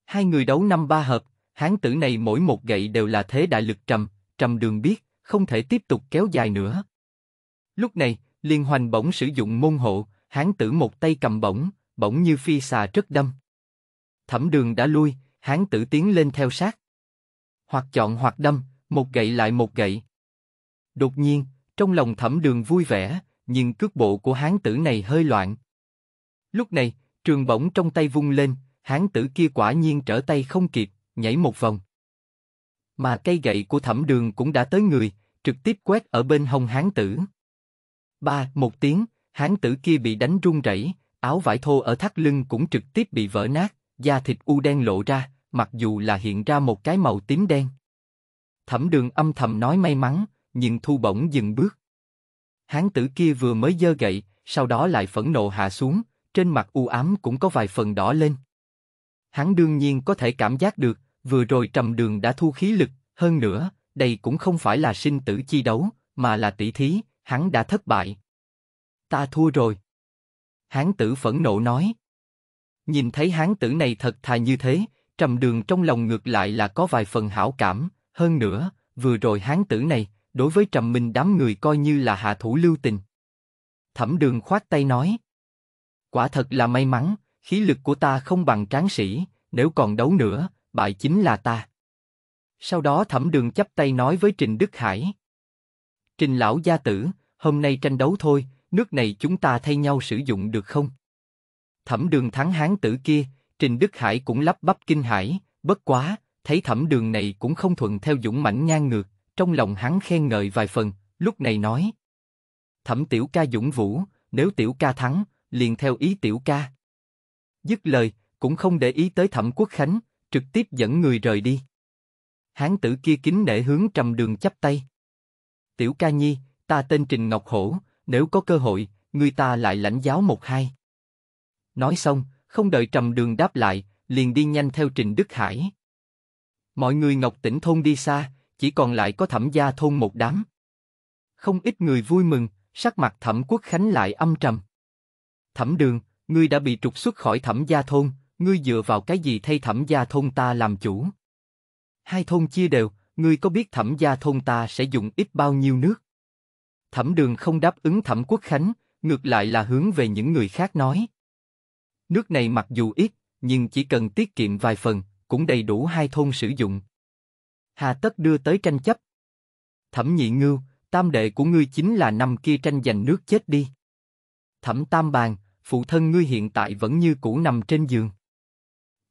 Hai người đấu năm ba hợp, hán tử này mỗi một gậy đều là thế đại lực trầm, trầm đường biết, không thể tiếp tục kéo dài nữa. Lúc này, liên hoành bỗng sử dụng môn hộ, hán tử một tay cầm bổng, bỗng như phi xà rất đâm. Thẩm đường đã lui, hán tử tiến lên theo sát hoặc chọn hoặc đâm, một gậy lại một gậy. Đột nhiên, trong lòng thẩm đường vui vẻ, nhưng cước bộ của hán tử này hơi loạn. Lúc này, trường bổng trong tay vung lên, hán tử kia quả nhiên trở tay không kịp, nhảy một vòng. Mà cây gậy của thẩm đường cũng đã tới người, trực tiếp quét ở bên hông hán tử. Ba, một tiếng, hán tử kia bị đánh run rẩy, áo vải thô ở thắt lưng cũng trực tiếp bị vỡ nát, da thịt u đen lộ ra, mặc dù là hiện ra một cái màu tím đen. Thẩm đường âm thầm nói may mắn, nhưng thu bỗng dừng bước. Hán tử kia vừa mới dơ gậy, sau đó lại phẫn nộ hạ xuống, trên mặt u ám cũng có vài phần đỏ lên. Hắn đương nhiên có thể cảm giác được, vừa rồi trầm đường đã thu khí lực, hơn nữa, đây cũng không phải là sinh tử chi đấu, mà là tỷ thí, hắn đã thất bại. Ta thua rồi. Hán tử phẫn nộ nói. Nhìn thấy hán tử này thật thà như thế, Trầm Đường trong lòng ngược lại là có vài phần hảo cảm, hơn nữa, vừa rồi hán tử này, đối với Trầm Minh đám người coi như là hạ thủ lưu tình. Thẩm Đường khoát tay nói, quả thật là may mắn, khí lực của ta không bằng tráng sĩ, nếu còn đấu nữa, bại chính là ta. Sau đó Thẩm Đường chắp tay nói với Trình Đức Hải, Trình lão gia tử, hôm nay tranh đấu thôi, nước này chúng ta thay nhau sử dụng được không? Thẩm Đường thắng hán tử kia, Trình Đức Hải cũng lắp bắp kinh hãi, bất quá, thấy thẩm đường này cũng không thuận theo dũng mãnh ngang ngược, trong lòng hắn khen ngợi vài phần, lúc này nói. Thẩm tiểu ca dũng vũ, nếu tiểu ca thắng, liền theo ý tiểu ca. Dứt lời, cũng không để ý tới thẩm quốc khánh, trực tiếp dẫn người rời đi. Hán tử kia kính để hướng trầm đường chắp tay. Tiểu ca nhi, ta tên Trình Ngọc Hổ, nếu có cơ hội, người ta lại lãnh giáo một hai. Nói xong, không đợi trầm đường đáp lại, liền đi nhanh theo Trình Đức Hải. Mọi người Ngọc Tỉnh thôn đi xa, chỉ còn lại có Thẩm gia thôn một đám. Không ít người vui mừng, sắc mặt Thẩm Quốc Khánh lại âm trầm. Thẩm Đường, ngươi đã bị trục xuất khỏi Thẩm gia thôn, ngươi dựa vào cái gì thay Thẩm gia thôn ta làm chủ? Hai thôn chia đều, ngươi có biết Thẩm gia thôn ta sẽ dùng ít bao nhiêu nước? Thẩm Đường không đáp ứng Thẩm Quốc Khánh, ngược lại là hướng về những người khác nói. Nước này mặc dù ít, nhưng chỉ cần tiết kiệm vài phần, cũng đầy đủ hai thôn sử dụng. Hà tất đưa tới tranh chấp. Thẩm nhị ngưu, tam đệ của ngươi chính là năm kia tranh giành nước chết đi. Thẩm tam bàn, phụ thân ngươi hiện tại vẫn như cũ nằm trên giường.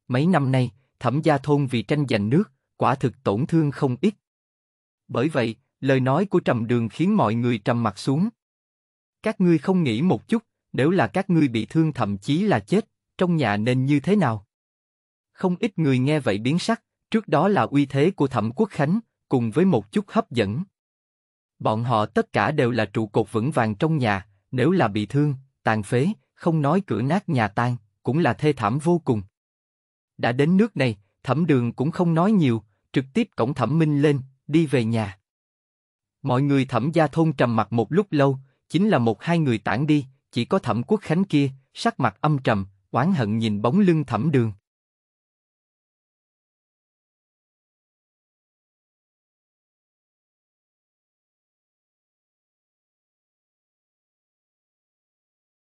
Mấy năm nay, thẩm gia thôn vì tranh giành nước, quả thực tổn thương không ít. Bởi vậy, lời nói của trầm đường khiến mọi người trầm mặt xuống. Các ngươi không nghĩ một chút, nếu là các ngươi bị thương thậm chí là chết, trong nhà nên như thế nào? Không ít người nghe vậy biến sắc, trước đó là uy thế của Thẩm Quốc Khánh, cùng với một chút hấp dẫn. Bọn họ tất cả đều là trụ cột vững vàng trong nhà, nếu là bị thương, tàn phế, không nói cửa nát nhà tan, cũng là thê thảm vô cùng. Đã đến nước này, thẩm đường cũng không nói nhiều, trực tiếp cổng thẩm minh lên, đi về nhà. Mọi người thẩm gia thôn trầm mặt một lúc lâu, chính là một hai người tản đi, chỉ có thẩm quốc khánh kia, sắc mặt âm trầm, oán hận nhìn bóng lưng thẩm đường.